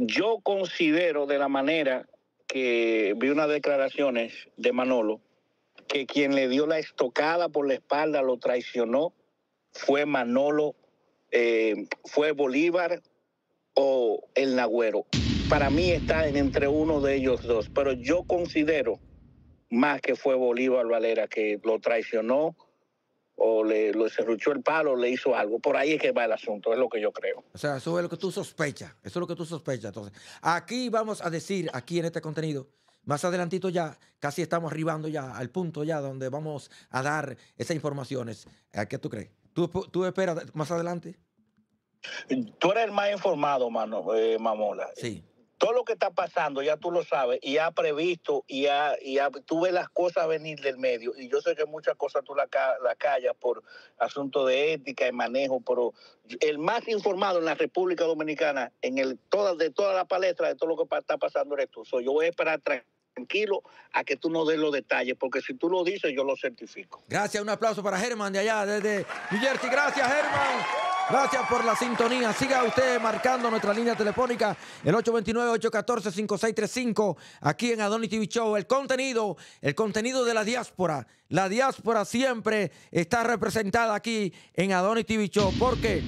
yo considero de la manera que vi unas declaraciones de Manolo, que quien le dio la estocada por la espalda, lo traicionó, fue Manolo, eh, fue Bolívar o el Nagüero. Para mí está entre uno de ellos dos, pero yo considero más que fue Bolívar Valera que lo traicionó o le lo el palo, le hizo algo. Por ahí es que va el asunto, es lo que yo creo. O sea, eso es lo que tú sospechas, eso es lo que tú sospechas. Entonces, aquí vamos a decir, aquí en este contenido, más adelantito ya, casi estamos arribando ya al punto ya donde vamos a dar esas informaciones. ¿A qué tú crees? ¿Tú, esperas más adelante? Tú eres el más informado, mano, eh, Mamola. Sí todo lo que está pasando ya tú lo sabes y ha previsto y, ha, y ha, tú ves las cosas venir del medio. Y yo sé que muchas cosas tú las la callas por asunto de ética de manejo, pero el más informado en la República Dominicana, en el toda, de toda la palestra de todo lo que está pasando eres tú. yo voy a esperar tranquilo a que tú nos des los detalles, porque si tú lo dices, yo lo certifico. Gracias, un aplauso para Germán de allá, desde New Jersey. Gracias, Germán. Gracias por la sintonía. Siga usted marcando nuestra línea telefónica, el 829-814-5635, aquí en Adonis TV Show. El contenido, el contenido de la diáspora. La diáspora siempre está representada aquí en Adonis TV Show. ¿Por qué?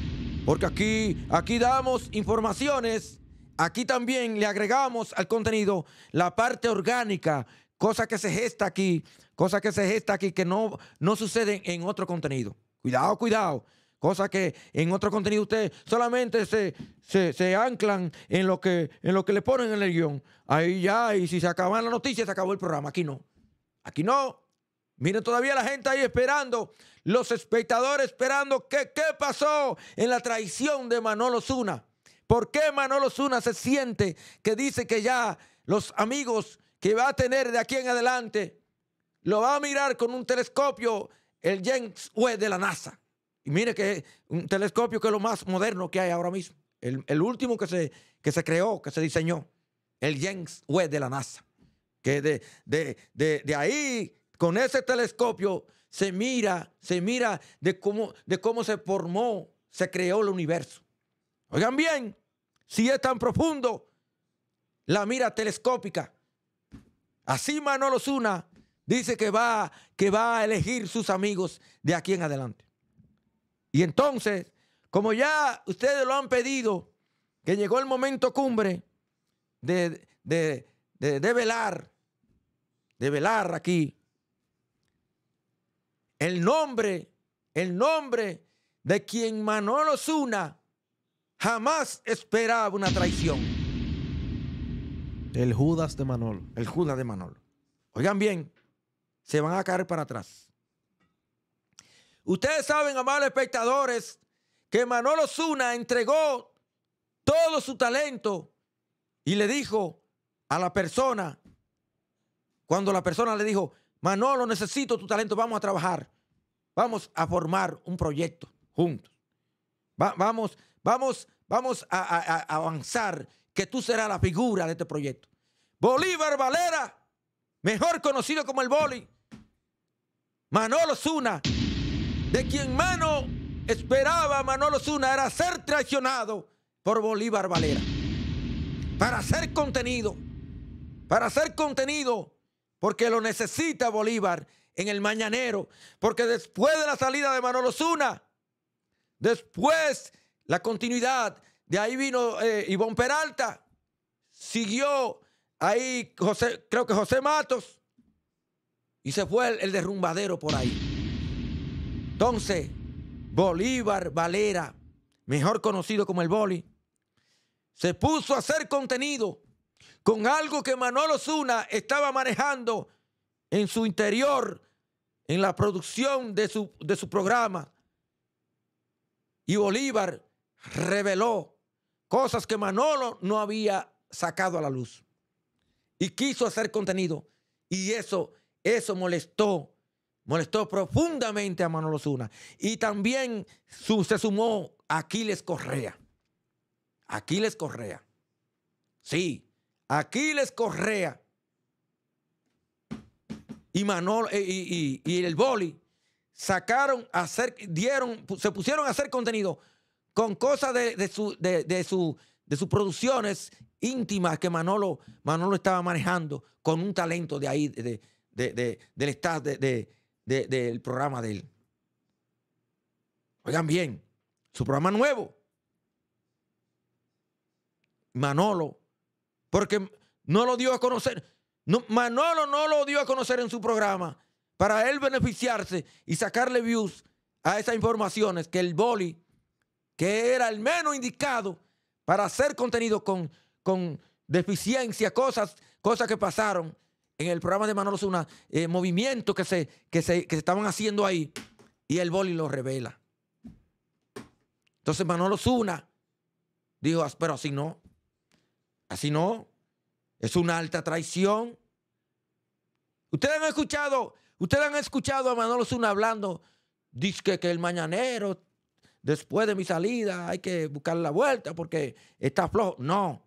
Porque aquí, aquí damos informaciones. Aquí también le agregamos al contenido la parte orgánica, cosa que se gesta aquí, cosa que se gesta aquí que no, no sucede en otro contenido. Cuidado, cuidado. Cosa que en otro contenido ustedes solamente se, se, anclan en lo, que, en lo que le ponen en el guión. Ahí ya, y si se acaban las noticias, se acabó el programa. Aquí no. Aquí no. Miren todavía la gente ahí esperando, los espectadores esperando qué qué pasó en la traición de Manolo Zuna. ¿Por qué Manolo Zuna se siente que dice que ya los amigos que va a tener de aquí en adelante lo va a mirar con un telescopio el James Webb de la NASA? Y mire que un telescopio que es lo más moderno que hay ahora mismo. El, último que se, que se creó, que se diseñó. El James Webb de la NASA. Que de, ahí, con ese telescopio, se mira, se mira de cómo, de cómo se formó, se creó el universo. Oigan bien, si es tan profundo, la mira telescópica. Así Manolo Zuna dice que va, que va a elegir sus amigos de aquí en adelante. Y entonces, como ya ustedes lo han pedido, que llegó el momento cumbre de, velar, de velar aquí, el nombre, el nombre de quien Manolo Zuna jamás esperaba una traición. El Judas de Manolo. El Judas de Manolo. Oigan bien, se van a caer para atrás. Ustedes saben, amables espectadores, que Manolo Zuna entregó todo su talento y le dijo a la persona, cuando la persona le dijo, Manolo, necesito tu talento, vamos a trabajar, vamos a formar un proyecto juntos. vamos, vamos, vamos a, avanzar, que tú serás la figura de este proyecto. Bolívar Valera, mejor conocido como el Boli. Manolo Zuna de quien mano esperaba Manolo Zuna era ser traicionado por Bolívar Valera. Para ser contenido, para ser contenido, porque lo necesita Bolívar en el mañanero, porque después de la salida de Manolo Zuna, después la continuidad, de ahí vino eh, Peralta, siguió ahí José, creo que José Matos, y se fue el derrumbadero por ahí. Entonces, Bolívar Valera, mejor conocido como el Boli, se puso a hacer contenido con algo que Manolo Zuna estaba manejando en su interior, en la producción de su, programa. Y Bolívar reveló cosas que Manolo no había sacado a la luz. Y quiso hacer contenido. Y eso, eso molestó molestó profundamente a Manolo Zuna. Y también se sumó Aquiles Correa. Aquiles Correa. Sí, Aquiles Correa. Y Manolo eh, y, y, el boli sacaron, hacer, dieron, se pusieron a hacer contenido con cosas de, su, de, sus producciones íntimas que Manolo, Manolo estaba manejando con un talento de ahí, de, del estado, de, del programa de él. Oigan bien, su programa nuevo. Manolo, porque no lo dio a conocer. Manolo no lo dio a conocer en su programa para él beneficiarse y sacarle views a esas informaciones que el boli, que era el menos indicado para hacer contenido con, con cosas, cosas que pasaron, en el programa de Manolo Zuna, eh, movimientos que se, que, estaban haciendo ahí, y el boli lo revela. Entonces Manolo Zuna dijo, ah, pero así no, así no, es una alta traición. Ustedes han escuchado, ustedes han escuchado a Manolo Zuna hablando, dice que, el mañanero, después de mi salida, hay que buscar la vuelta porque está flojo. No,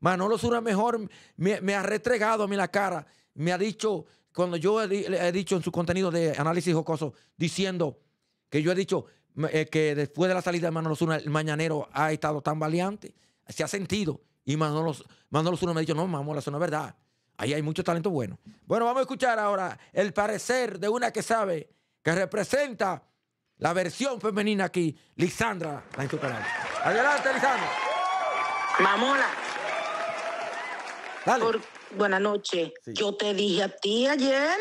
Manolo Zuna mejor me, me ha retregado a mí la cara me ha dicho, cuando yo he, he dicho en su contenido de análisis jocoso, diciendo que yo he dicho eh, que después de la salida de Manolo Zuna, el mañanero ha estado tan valiante, se ha sentido. Y Manolo, Manolo Zuna me ha dicho, no, Mamola, eso no es verdad. Ahí hay mucho talento bueno. Bueno, vamos a escuchar ahora el parecer de una que sabe, que representa la versión femenina aquí, Lisandra, la Adelante, Lisandra. Mamola. Dale buenas noches. Yo te dije a ti ayer.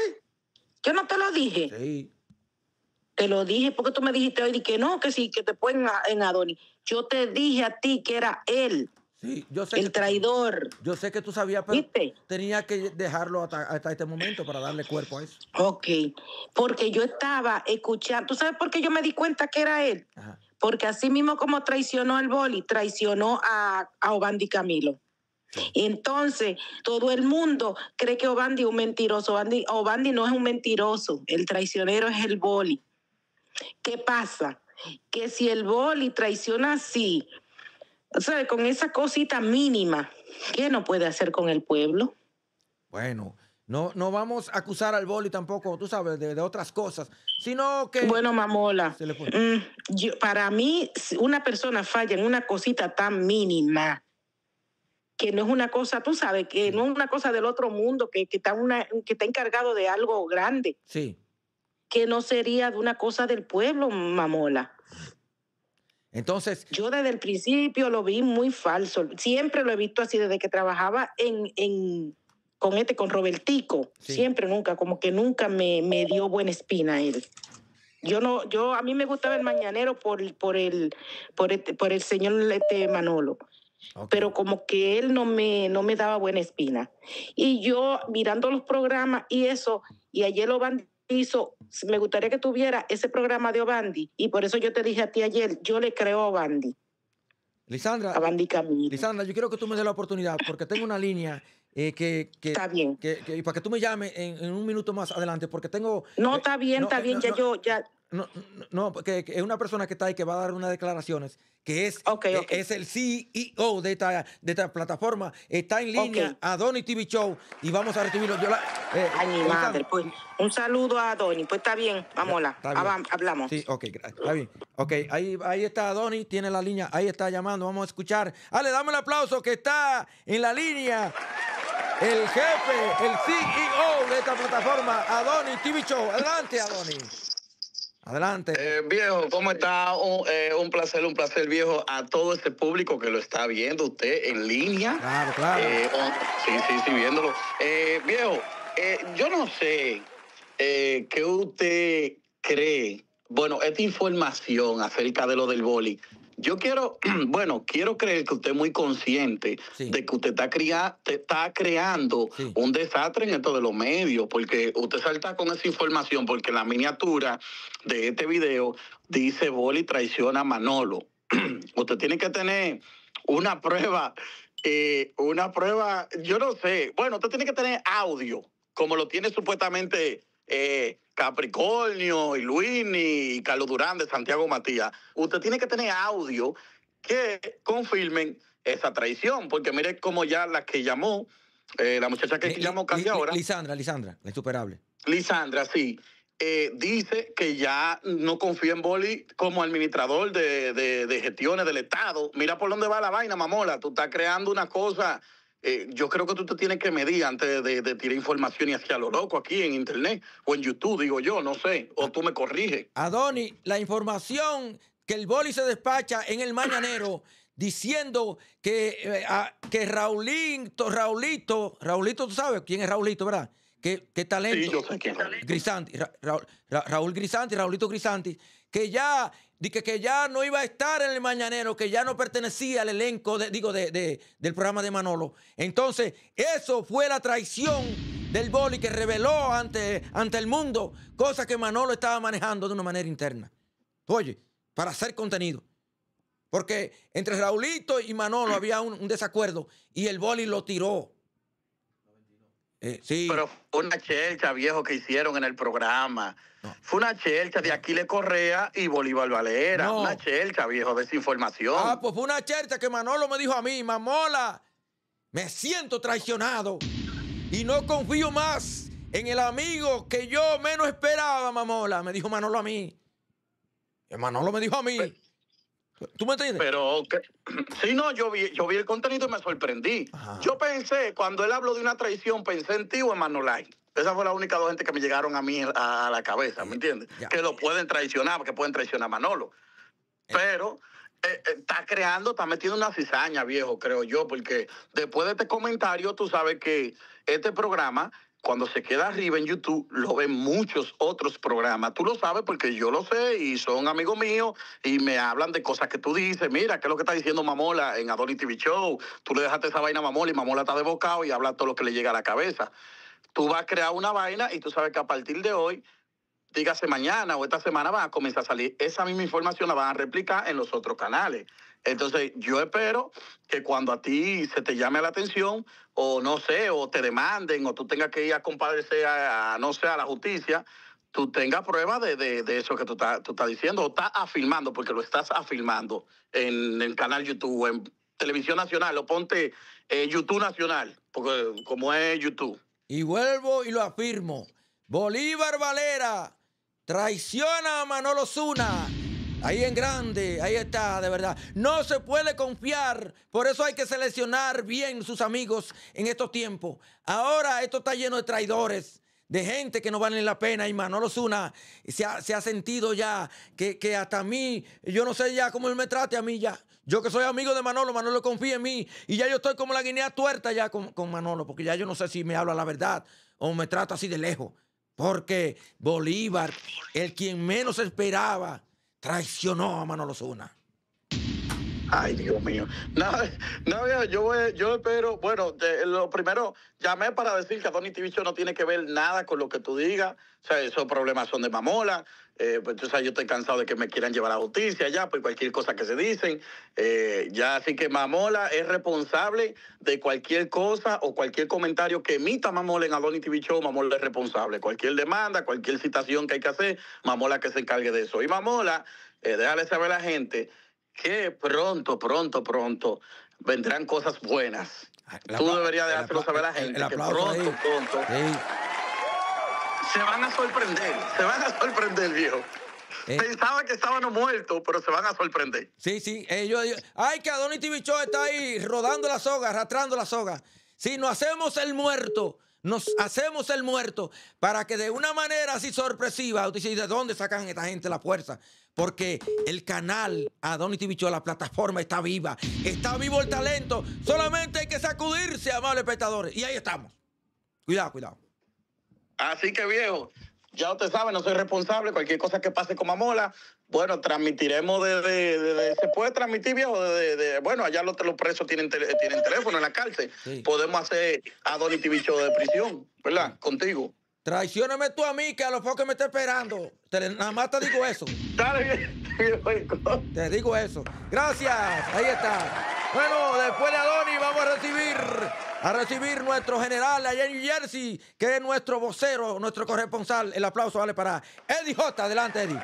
Yo no te lo dije. Sí. Te lo dije porque tú me dijiste hoy que no, que sí, que te pueden en Adonis. Yo te dije a ti que era él. Sí, yo sé. El traidor. Yo sé que tú sabías, pero tenía que dejarlo hasta, este momento para darle cuerpo a eso. Ok, porque yo estaba escuchando. ¿Tú sabes por qué yo me di cuenta que era él? Porque así mismo como traicionó al boli, traicionó a Obandi Camilo. Entonces, todo el mundo cree que Obandi es un mentiroso. Obandi, Obandi no es un mentiroso, el traicionero es el boli. ¿Qué pasa? Que si el boli traiciona así, o con esa cosita mínima, ¿qué no puede hacer con el pueblo? Bueno, no, no vamos a acusar al boli tampoco, tú sabes, de, otras cosas, sino que... Bueno, mamola, mm, para mí, una persona falla en una cosita tan mínima que no es una cosa, tú sabes, que no es una cosa del otro mundo, que, está, una, que está encargado de algo grande. Sí. Que no sería de una cosa del pueblo, mamola. Entonces. Yo desde el principio lo vi muy falso. Siempre lo he visto así desde que trabajaba en, en con este, con Robertico. Siempre, nunca, como que nunca me, me, dio buena espina él. Yo no, yo, a mí me gustaba el mañanero por, el, por este, por el señor este Manolo pero como que él no me, no me daba buena espina. Y yo mirando los programas y eso, y ayer lo hizo, me gustaría que tuviera ese programa de Obandi. Y por eso yo te dije a ti ayer, yo le creo a Obandi. Lisandra, Obandi Camino. Lisandra, yo quiero que tú me des la oportunidad porque tengo una línea eh, que, que, está bien. y para que tú me llames en, un minuto más adelante, porque tengo. No, eh, está bien, está eh, bien, ya yo. ya no, no, es una persona que está ahí que va a dar unas declaraciones, que es, es el CEO de esta, de esta plataforma, está en línea Adonis a TV Show y vamos a recibirlo. Eh, Ay, pues un saludo a Donny, pues está bien, vámonos, hablamos. Sí, ok, está bien. Ok, ahí, está Donny, tiene la línea, ahí está llamando, vamos a escuchar. dale, dame el aplauso que está en la línea el jefe, el CEO de esta plataforma, Adoni TV Show. Adelante, Adonis Adelante. Eh, viejo, ¿cómo está? Eh, un, placer, un placer, viejo, a todo ese público que lo está viendo usted en línea. Claro, claro. Eh, oh, sí, sí, sí, viéndolo. viejo, yo no sé qué usted cree. Bueno, esta información acerca de lo del boli, yo quiero, bueno, quiero creer que usted es muy consciente de que usted está, creando un desastre en esto de los medios, porque usted salta con esa información, porque la miniatura de este video dice Boli traiciona a Manolo. usted tiene que tener una prueba, eh, una prueba, yo no sé, bueno, usted tiene que tener audio, como lo tiene supuestamente eh, Capricornio y Luini y Carlos Durán de Santiago Matías, usted tiene que tener audio que confirmen esa traición, porque mire cómo ya la que llamó, eh, la muchacha que llamó casi ahora. Lisandra, Lisandra, la insuperable. Lisandra, sí. Eh, dice que ya no confía en Boli como administrador de, de, gestiones del Estado. Mira por dónde va la vaina, mamola. Tú estás creando una cosa eh, yo creo que tú te tienes que medir antes de, tirar información y hacia lo loco aquí en internet o en YouTube, digo yo, no sé, o tú me corriges. Adoni, la información que el boli se despacha en el mañanero diciendo que, eh, que Raulito, Raulito, Raulito, tú sabes quién es Raulito, ¿verdad? Qué, talento. Sí, yo sé quién es. Grisanti, Raúl Grisanti, Raulito Grisanti, que ya de que ya no iba a estar en el mañanero, que ya no pertenecía al elenco, digo, del programa de Manolo. Entonces, eso fue la traición del boli que reveló ante, ante el mundo cosas que Manolo estaba manejando de una manera interna. Oye, para hacer contenido. Porque entre Raulito y Manolo había un, un desacuerdo y el boli lo tiró. Eh, Pero fue una chelcha, viejo, que hicieron en el programa. Fue una chelcha de Aquiles Correa y Bolívar Valera. Una chelcha, viejo, desinformación. Ah, pues fue una chelcha que Manolo me dijo a mí, Mamola, me siento traicionado y no confío más en el amigo que yo menos esperaba, Mamola. Me dijo Manolo a mí. Manolo me dijo a mí. Pues ¿Tú me entiendes? Pero, si sí, no, yo vi, yo vi el contenido y me sorprendí. Yo pensé, cuando él habló de una traición, pensé en ti o en Manolay. Esa fue la única dos gente que me llegaron a mí a la cabeza, ¿me entiendes? Que lo pueden traicionar, que pueden traicionar a Manolo. Eh. Pero eh, eh, está creando, está metiendo una cizaña, viejo, creo yo, porque después de este comentario, tú sabes que este programa cuando se queda arriba en YouTube, lo ven muchos otros programas. Tú lo sabes porque yo lo sé y son amigos míos y me hablan de cosas que tú dices. Mira, ¿qué es lo que está diciendo Mamola en Adoli TV Show? Tú le dejaste esa vaina a Mamola y Mamola está de bocado y habla todo lo que le llega a la cabeza. Tú vas a crear una vaina y tú sabes que a partir de hoy dígase mañana o esta semana va a comenzar a salir esa misma información, la van a replicar en los otros canales. Entonces, yo espero que cuando a ti se te llame la atención, o no sé, o te demanden, o tú tengas que ir a compadecer a, no sé, a la justicia, tú tengas prueba de, eso que tú, estás diciendo, o estás afirmando, porque lo estás afirmando en el canal YouTube, o en Televisión Nacional, o ponte en eh, YouTube Nacional, porque como es YouTube. Y vuelvo y lo afirmo. Bolívar Valera traiciona a Manolo Zuna Ahí en grande, ahí está, de verdad. No se puede confiar. Por eso hay que seleccionar bien sus amigos en estos tiempos. Ahora esto está lleno de traidores, de gente que no vale la pena. Y Manolo Zuna se ha, se ha sentido ya que, hasta a mí, yo no sé ya cómo él me trate a mí ya. Yo que soy amigo de Manolo, Manolo confía en mí. Y ya yo estoy como la guinea tuerta ya con, con Manolo, porque ya yo no sé si me habla la verdad o me trata así de lejos. Porque Bolívar, el quien menos esperaba traicionó a Manolo Zuna. Ay, Dios mío. Nada, yo, yo espero, bueno, lo primero, llamé para decir que TV tibicho no tiene que ver nada con lo que tú digas. O sea, esos problemas son de mamola. Eh, pues, yo estoy cansado de que me quieran llevar a justicia ya, pues cualquier cosa que se dicen. Eh, ya, así que Mamola es responsable de cualquier cosa o cualquier comentario que emita Mamola en Adonis TV Show, Mamola es responsable. Cualquier demanda, cualquier citación que hay que hacer, Mamola que se encargue de eso. Y Mamola, eh, déjale saber a la gente que pronto, pronto, pronto vendrán cosas buenas. Ah, Tú deberías hacerlo saber a la gente que pronto, pronto. Se van a sorprender, se van a sorprender, viejo. Pensaba que estaban muertos, pero se van a sorprender. Sí, sí. Ay, que Adonis Tibichó está ahí rodando la soga, arrastrando la soga. Si no hacemos el muerto, nos hacemos el muerto para que de una manera así sorpresiva, usted dice, ¿de dónde sacan esta gente la fuerza? Porque el canal Adonis Tibicho, la plataforma está viva, está vivo el talento, solamente hay que sacudirse, amables espectadores, y ahí estamos. Cuidado, cuidado. Así que viejo, ya usted sabe, no soy responsable, cualquier cosa que pase con mola. Bueno, transmitiremos desde. De, se puede transmitir, viejo. De, bueno, allá los, presos tienen, teléfono en la cárcel. Podemos hacer a Donny Tibicho de prisión, ¿verdad? Contigo. Traicióname tú a mí, que a los pocos me está esperando. nada más te digo eso. te digo eso. Gracias. Ahí está. Bueno, después de Adoni vamos a recibir a recibir nuestro general allá en Jersey, que es nuestro vocero, nuestro corresponsal. El aplauso vale para Eddie J. Adelante, Eddie.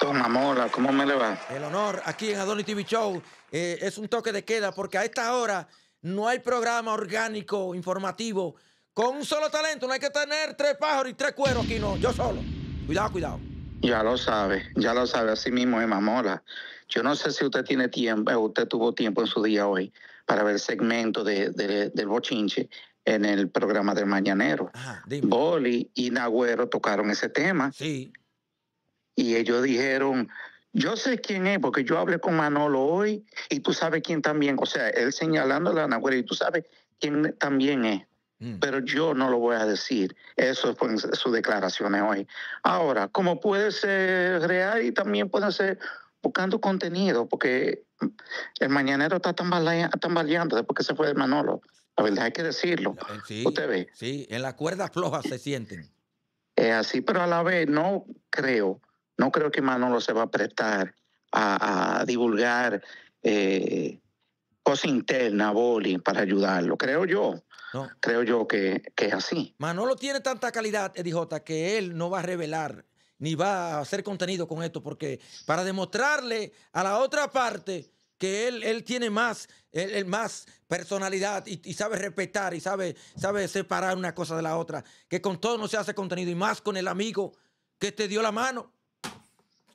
Toma, ¿cómo me le va? El honor aquí en Adonis TV Show eh, es un toque de queda porque a esta hora no hay programa orgánico, informativo. Con un solo talento no hay que tener tres pájaros y tres cueros aquí, no, yo solo. Cuidado, cuidado. Ya lo sabe, ya lo sabe, así mismo es Mamola. Yo no sé si usted tiene tiempo, eh, usted tuvo tiempo en su día hoy para ver el segmento del bochinche en el programa del Mañanero. Boli y Nagüero tocaron ese tema. Sí y ellos dijeron, yo sé quién es, porque yo hablé con Manolo hoy y tú sabes quién también, o sea, él señalando a la Nahuel y tú sabes quién también es. Mm. Pero yo no lo voy a decir. Eso fue en sus declaraciones hoy. Ahora, como puede ser real y también puede ser buscando contenido, porque el mañanero está tambaleando después que se fue de Manolo. La verdad hay que decirlo. Usted ve. Sí, en las cuerdas flojas se sienten. Es así, pero a la vez no creo no creo que Manolo se va a prestar a, divulgar eh, cosa interna, boli, para ayudarlo. Creo yo. Creo yo que, es así. Manolo tiene tanta calidad, Jota, que él no va a revelar ni va a hacer contenido con esto, porque para demostrarle a la otra parte que él, él tiene más, más personalidad y, sabe respetar y sabe, sabe separar una cosa de la otra, que con todo no se hace contenido y más con el amigo que te dio la mano.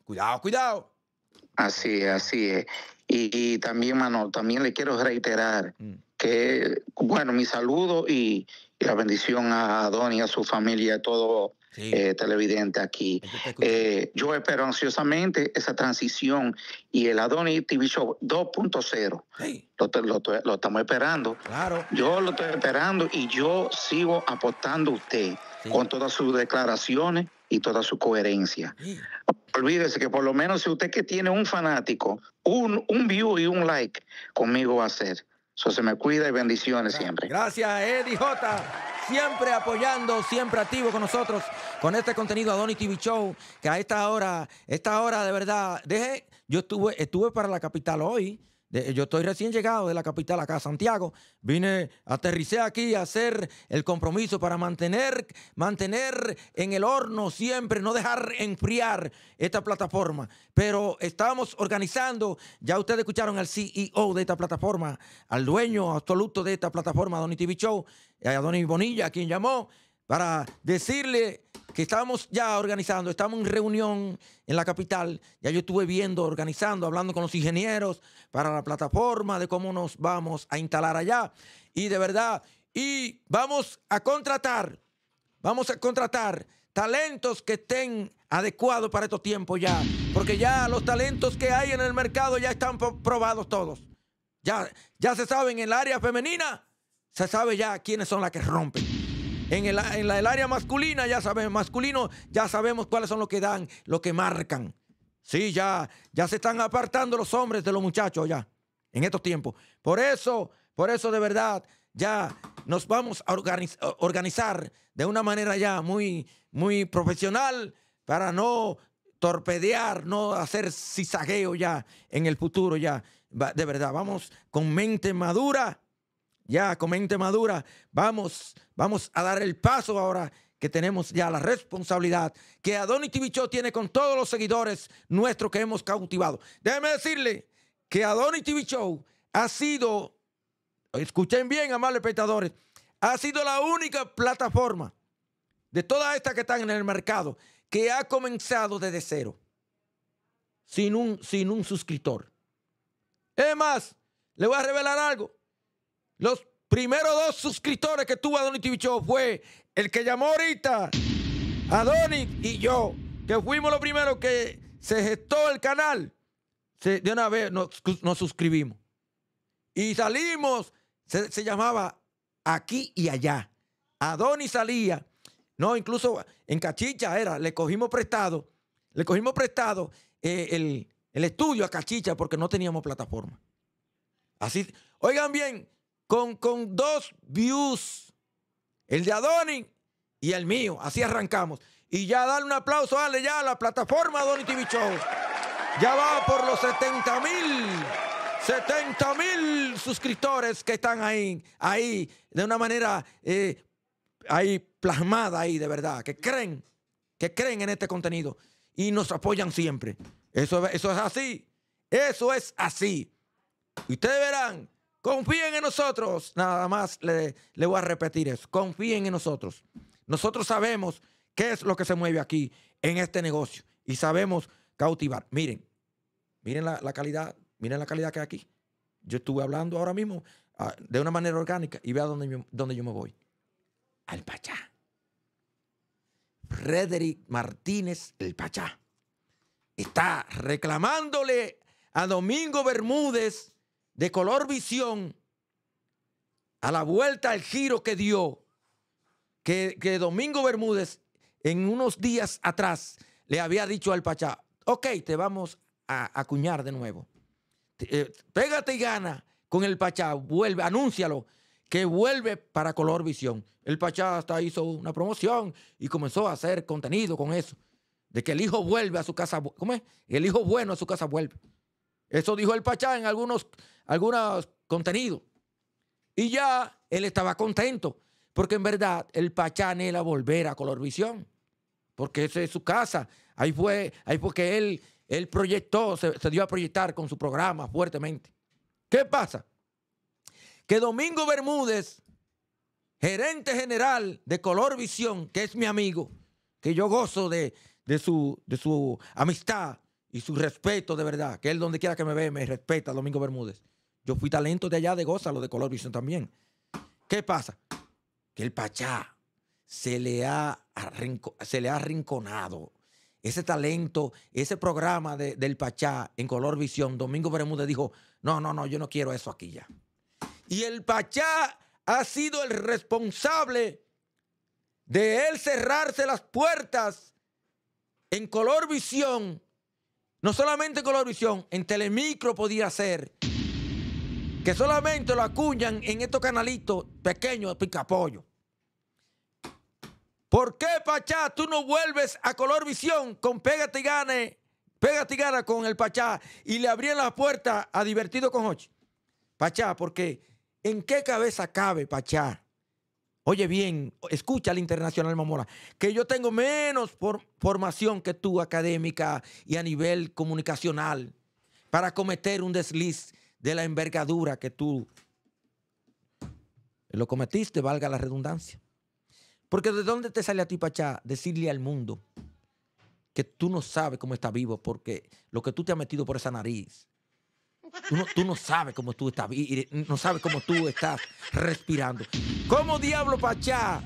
Cuidado, cuidado. Así es, así es. Y, también, mano, también le quiero reiterar mm. que, bueno, mi saludo y, la bendición a Don a su familia, a todo eh, televidente aquí. Eh, yo espero ansiosamente esa transición y el Adoni TV Show 2.0. Lo, estamos esperando. Claro. Yo lo estoy esperando y yo sigo apostando usted con todas sus declaraciones y toda su coherencia. Olvídese que por lo menos si usted que tiene un fanático, un, un view y un like, conmigo va a ser. Eso se me cuida y bendiciones siempre. Gracias, Eddie J. Siempre apoyando, siempre activo con nosotros, con este contenido Adoni TV Show, que a esta hora, esta hora de verdad, deje, yo estuve, estuve para la capital hoy, yo estoy recién llegado de la capital acá, Santiago. Vine, aterricé aquí a hacer el compromiso para mantener, mantener en el horno siempre, no dejar enfriar esta plataforma. Pero estamos organizando, ya ustedes escucharon al CEO de esta plataforma, al dueño absoluto de esta plataforma, Donny TV Show, eh, a Donny Bonilla, quien llamó para decirle que estamos ya organizando, estamos en reunión en la capital, ya yo estuve viendo, organizando, hablando con los ingenieros para la plataforma de cómo nos vamos a instalar allá. Y de verdad, y vamos a contratar, vamos a contratar talentos que estén adecuados para estos tiempos ya, porque ya los talentos que hay en el mercado ya están probados todos. Ya, ya se sabe en el área femenina se sabe ya quiénes son las que rompen. En el, área masculina, ya sabemos, masculino, ya sabemos cuáles son los que dan, los que marcan. Sí, ya, ya se están apartando los hombres de los muchachos ya, en estos tiempos. Por eso, por eso de verdad, ya nos vamos a organizar de una manera ya muy, muy profesional para no torpedear, no hacer cizagueo ya en el futuro ya. De verdad, vamos con mente madura ya Comente madura, vamos, vamos a dar el paso ahora que tenemos ya la responsabilidad que TV Show tiene con todos los seguidores nuestros que hemos cautivado. Déjeme decirle que Adoni TV Show ha sido, escuchen bien, amables espectadores, ha sido la única plataforma de todas estas que están en el mercado que ha comenzado desde cero, sin un, sin un suscriptor. Es más, le voy a revelar algo. Los primeros dos suscriptores que tuvo Adonis TV Show fue el que llamó ahorita, Adonis y yo, que fuimos los primeros que se gestó el canal. de una vez nos, suscribimos. Y salimos, se, llamaba aquí y allá. Adonis salía. No, incluso en Cachicha era, le cogimos prestado, le cogimos prestado eh, el, el, estudio a Cachicha porque no teníamos plataforma. Así, oigan bien, con, dos views, el de Adoni y el mío. Así arrancamos. Y ya darle un aplauso, dale ya a la plataforma Adoni TV Show. Ya va por los 70 mil. 70 mil suscriptores que están ahí, ahí, de una manera eh, ahí plasmada ahí, de verdad, que creen, que creen en este contenido y nos apoyan siempre. Eso, eso es así, eso es así. Y ustedes verán Confíen en nosotros. Nada más le, voy a repetir eso. Confíen en nosotros. Nosotros sabemos qué es lo que se mueve aquí en este negocio y sabemos cautivar. Miren, miren la, calidad, miren la calidad que hay aquí. Yo estuve hablando ahora mismo ah, de una manera orgánica y vea dónde dónde yo me voy. Al Pachá. Frederick Martínez, el Pachá, está reclamándole a Domingo Bermúdez de color visión a la vuelta al giro que dio, que, Domingo Bermúdez en unos días atrás le había dicho al Pachá, ok, te vamos a acuñar de nuevo. Eh, pégate y gana con el Pachá, vuelve, anúncialo, que vuelve para Color Visión. El Pachá hasta hizo una promoción y comenzó a hacer contenido con eso, de que el hijo vuelve a su casa, ¿cómo es? El hijo bueno a su casa vuelve. Eso dijo el Pachá en algunos algunos contenidos. Y ya él estaba contento, porque en verdad el Pachá anhela volver a Colorvisión, porque esa es su casa. Ahí fue, ahí fue que él, proyectó, se, dio a proyectar con su programa fuertemente. ¿Qué pasa? Que Domingo Bermúdez, gerente general de Colorvisión, que es mi amigo, que yo gozo de su, de su amistad y su respeto de verdad, que él donde quiera que me ve me respeta, Domingo Bermúdez. Yo fui talento de allá de lo de Color Visión también. ¿Qué pasa? Que el Pachá se le ha, se le ha arrinconado. Ese talento, ese programa del Pachá en Color Visión, Domingo Bermúdez dijo, no, no, no, yo no quiero eso aquí ya. Y el Pachá ha sido el responsable de él cerrarse las puertas en Color Visión, no solamente en Color Visión, en Telemicro podía ser, que solamente lo acuñan en estos canalitos pequeños de picapollo. ¿Por qué, Pachá, tú no vuelves a Color Visión con Pégate y Gane, Pégate y Gana con el Pachá y le abrían la puerta a Divertido con Hochi? Pachá, porque ¿en qué cabeza cabe, Pachá? Oye bien, escucha al Internacional Mamora, que yo tengo menos formación que tú académica y a nivel comunicacional para cometer un desliz de la envergadura que tú lo cometiste, valga la redundancia. Porque ¿de dónde te sale a ti, Pachá, decirle al mundo que tú no sabes cómo está vivo porque lo que tú te has metido por esa nariz? Tú no, sabes cómo tú estás no sabes cómo tú estás respirando. ¿Cómo diablo, Pachá?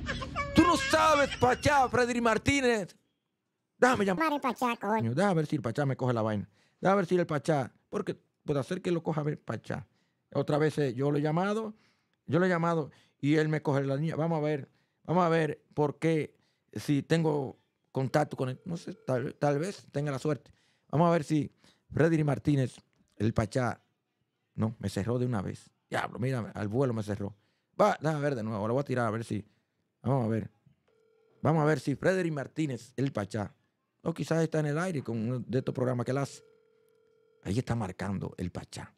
Tú no sabes, Pachá, Freddy Martínez. Déjame llamar. Pachá, coño. Déjame ver si el Pachá me coge la vaina. Déjame ver si el Pachá. Porque Puede hacer que lo coja ver Pachá. Otra vez eh, yo lo he llamado, yo lo he llamado y él me coge la niña. Vamos a ver, vamos a ver por qué, si tengo contacto con él. No sé, tal, vez tenga la suerte. Vamos a ver si Freddy Martínez, el Pachá, no, me cerró de una vez. Diablo, mira, al vuelo me cerró. Va, a ver de nuevo, lo voy a tirar a ver si. Vamos a ver. Vamos a ver si Freddy Martínez, el Pachá, o quizás está en el aire con uno de estos programas que las hace. Ahí está marcando el Pachá.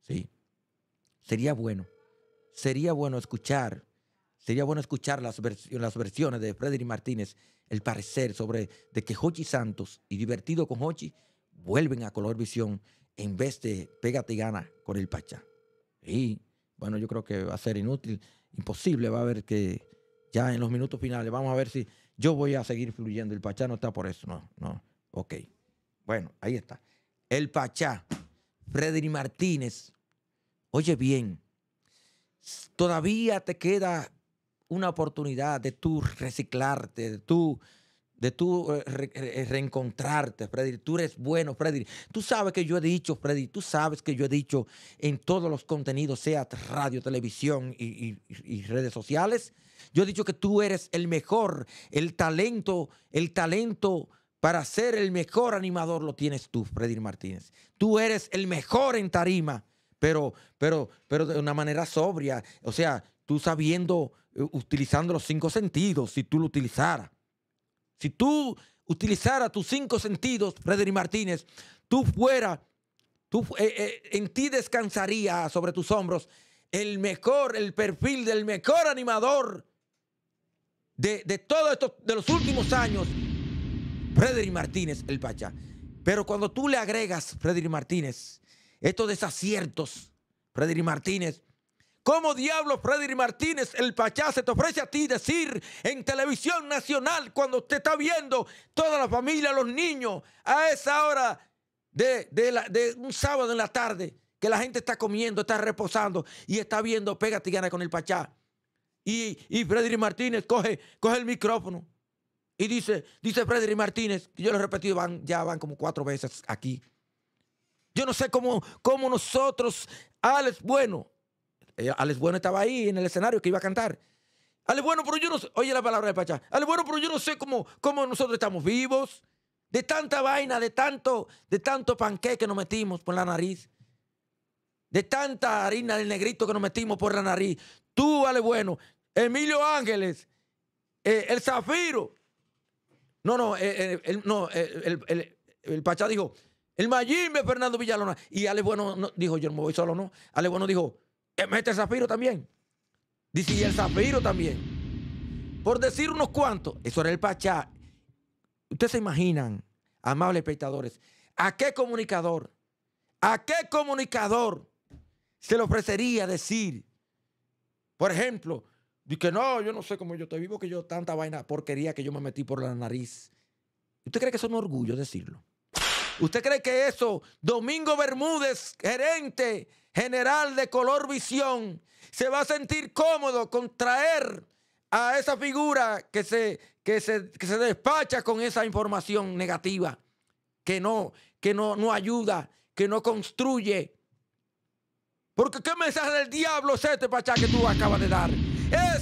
¿Sí? Sería bueno, sería bueno escuchar, sería bueno escuchar las, versiones de Frederick Martínez, el parecer sobre de que Hochi Santos y Divertido con Hochi vuelven a Color Visión en vez de Pégate y Gana con el Pachá. Y bueno, yo creo que va a ser inútil, imposible, va a haber que ya en los minutos finales, vamos a ver si yo voy a seguir fluyendo, el Pachá no está por eso, no, no, ok. Bueno, ahí está el Pachá, Freddy Martínez. Oye bien, todavía te queda una oportunidad de tú reciclarte, de tú, de eh, eh, reencontrarte, Freddy. Tú eres bueno, Freddy. Tú sabes que yo he dicho, Freddy, tú sabes que yo he dicho en todos los contenidos, sea radio, televisión y redes sociales. Yo he dicho que tú eres el mejor, el talento, el talento para ser el mejor animador lo tienes tú, Freddy Martínez. Tú eres el mejor en tarima, pero, pero, pero de una manera sobria. O sea, tú sabiendo, eh, utilizando los cinco sentidos, si tú lo utilizara. Si tú utilizaras tus cinco sentidos, Freddy Martínez, tú fuera, tú, eh, eh, en ti descansaría sobre tus hombros el mejor, el perfil del mejor animador de, de todos estos, de los últimos años Frederick Martínez, el Pachá. Pero cuando tú le agregas, Frederick Martínez, estos desaciertos, Frederick Martínez, ¿Cómo diablo Frederick Martínez, el Pachá, se te ofrece a ti decir en televisión nacional cuando te está viendo toda la familia, los niños, a esa hora de, un sábado en la tarde, que la gente está comiendo, está reposando y está viendo Pégate gana con el Pachá? Y, Frederick Martínez coge, coge el micrófono y dice, dice Frederick Martínez, yo lo he repetido, van, ya van como cuatro veces aquí. Yo no sé cómo, cómo nosotros, Alex Bueno, eh, Alex Bueno estaba ahí en el escenario que iba a cantar. Alex Bueno, pero yo no sé, oye la palabra de Pachá, Alex Bueno, pero yo no sé cómo, cómo nosotros estamos vivos, de tanta vaina, de tanto, de tanto panqué que nos metimos por la nariz, de tanta harina del negrito que nos metimos por la nariz. Tú, Alex Bueno, Emilio Ángeles, eh, el Zafiro, no, no, eh, eh, no eh, el, Pachá dijo, el Mayimbe Fernando Villalona. Y Ale Bueno dijo, yo no me voy solo, no. Ale Bueno dijo, mete el Zafiro también. Dice, y el Zafiro también. Por decir unos cuantos, eso era el Pachá. Ustedes se imaginan, amables espectadores, ¿a qué comunicador? ¿A qué comunicador se le ofrecería decir, por ejemplo, Dice, no, yo no sé cómo yo te vivo, que yo tanta vaina porquería que yo me metí por la nariz. ¿Usted cree que eso es un orgullo decirlo? ¿Usted cree que eso, Domingo Bermúdez, gerente general de Color Visión, se va a sentir cómodo con traer a esa figura que se, que se, despacha con esa información negativa, que no, que no, no ayuda, que no construye? Porque qué mensaje del diablo es este, Pachá, que tú acabas de dar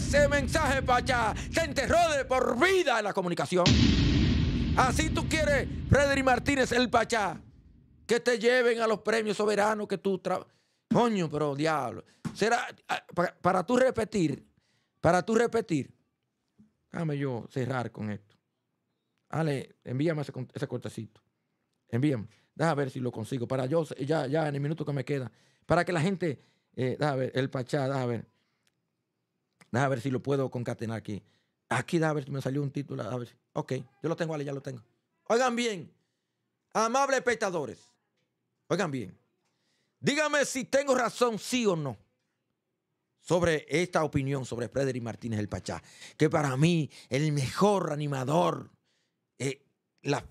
ese mensaje para allá se enterró de por vida en la comunicación. Así tú quieres, Freddy Martínez, el Pachá, que te lleven a los premios soberanos que tú trabajas. Coño, pero diablo. Será, para, tú repetir, para tú repetir, déjame yo cerrar con esto. Ale, envíame ese, ese cortecito. Envíame. Déjame ver si lo consigo. Para yo, ya, ya en el minuto que me queda. Para que la gente, eh, déjame ver, el Pachá, déjame ver. Déjame ver si lo puedo concatenar aquí. Aquí, a ver si me salió un título. A ver Ok, yo lo tengo, Ale, ya lo tengo. Oigan bien, amables espectadores. Oigan bien. Dígame si tengo razón, sí o no, sobre esta opinión sobre Frederick Martínez el Pachá, que para mí el mejor animador, eh, la,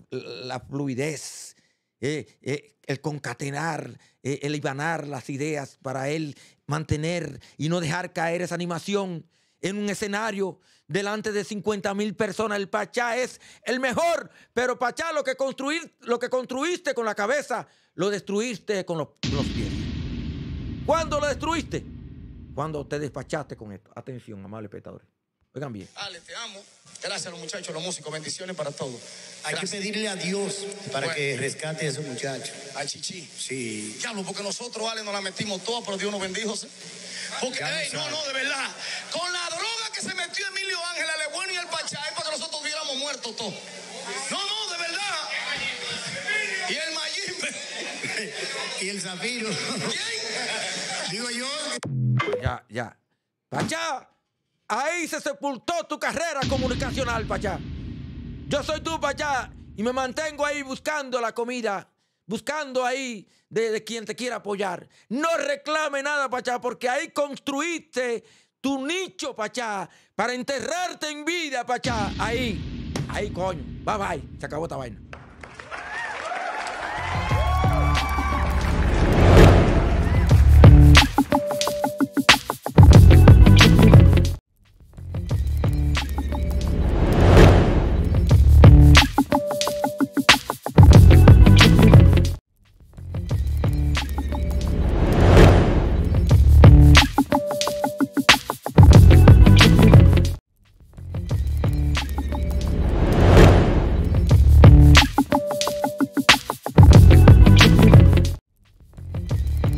fluidez, eh, eh, el concatenar, el ibanar las ideas para él mantener y no dejar caer esa animación en un escenario delante de 50 mil personas. El Pachá es el mejor, pero Pachá lo que, construiste con la cabeza, lo destruiste con los, pies. ¿Cuándo lo destruiste? Cuando te despachaste con esto. Atención, amables espectadores también Ale, te amo. Gracias a los muchachos, los músicos. Bendiciones para todos. Hay que pedirle a Dios para que rescate a esos muchachos. al Chichi. Sí. Diablo, porque nosotros, Ale, nos la metimos todas, pero Dios nos bendijo. Porque, no, no, de verdad. Con la droga que se metió Emilio Ángel, Ale Bueno y el Pachá, es para que nosotros hubiéramos muerto todos. No, no, de verdad. Y el Mayimbe. y el Zafiro. ¿Quién? Digo yo. Ya, ya. ¡Pachá! Ahí se sepultó tu carrera comunicacional, Pachá. Yo soy tú, Pachá, y me mantengo ahí buscando la comida, buscando ahí de, quien te quiera apoyar. No reclame nada, Pachá, porque ahí construiste tu nicho, Pachá, para enterrarte en vida, Pachá. Ahí, ahí, coño. Bye bye. Se acabó esta vaina.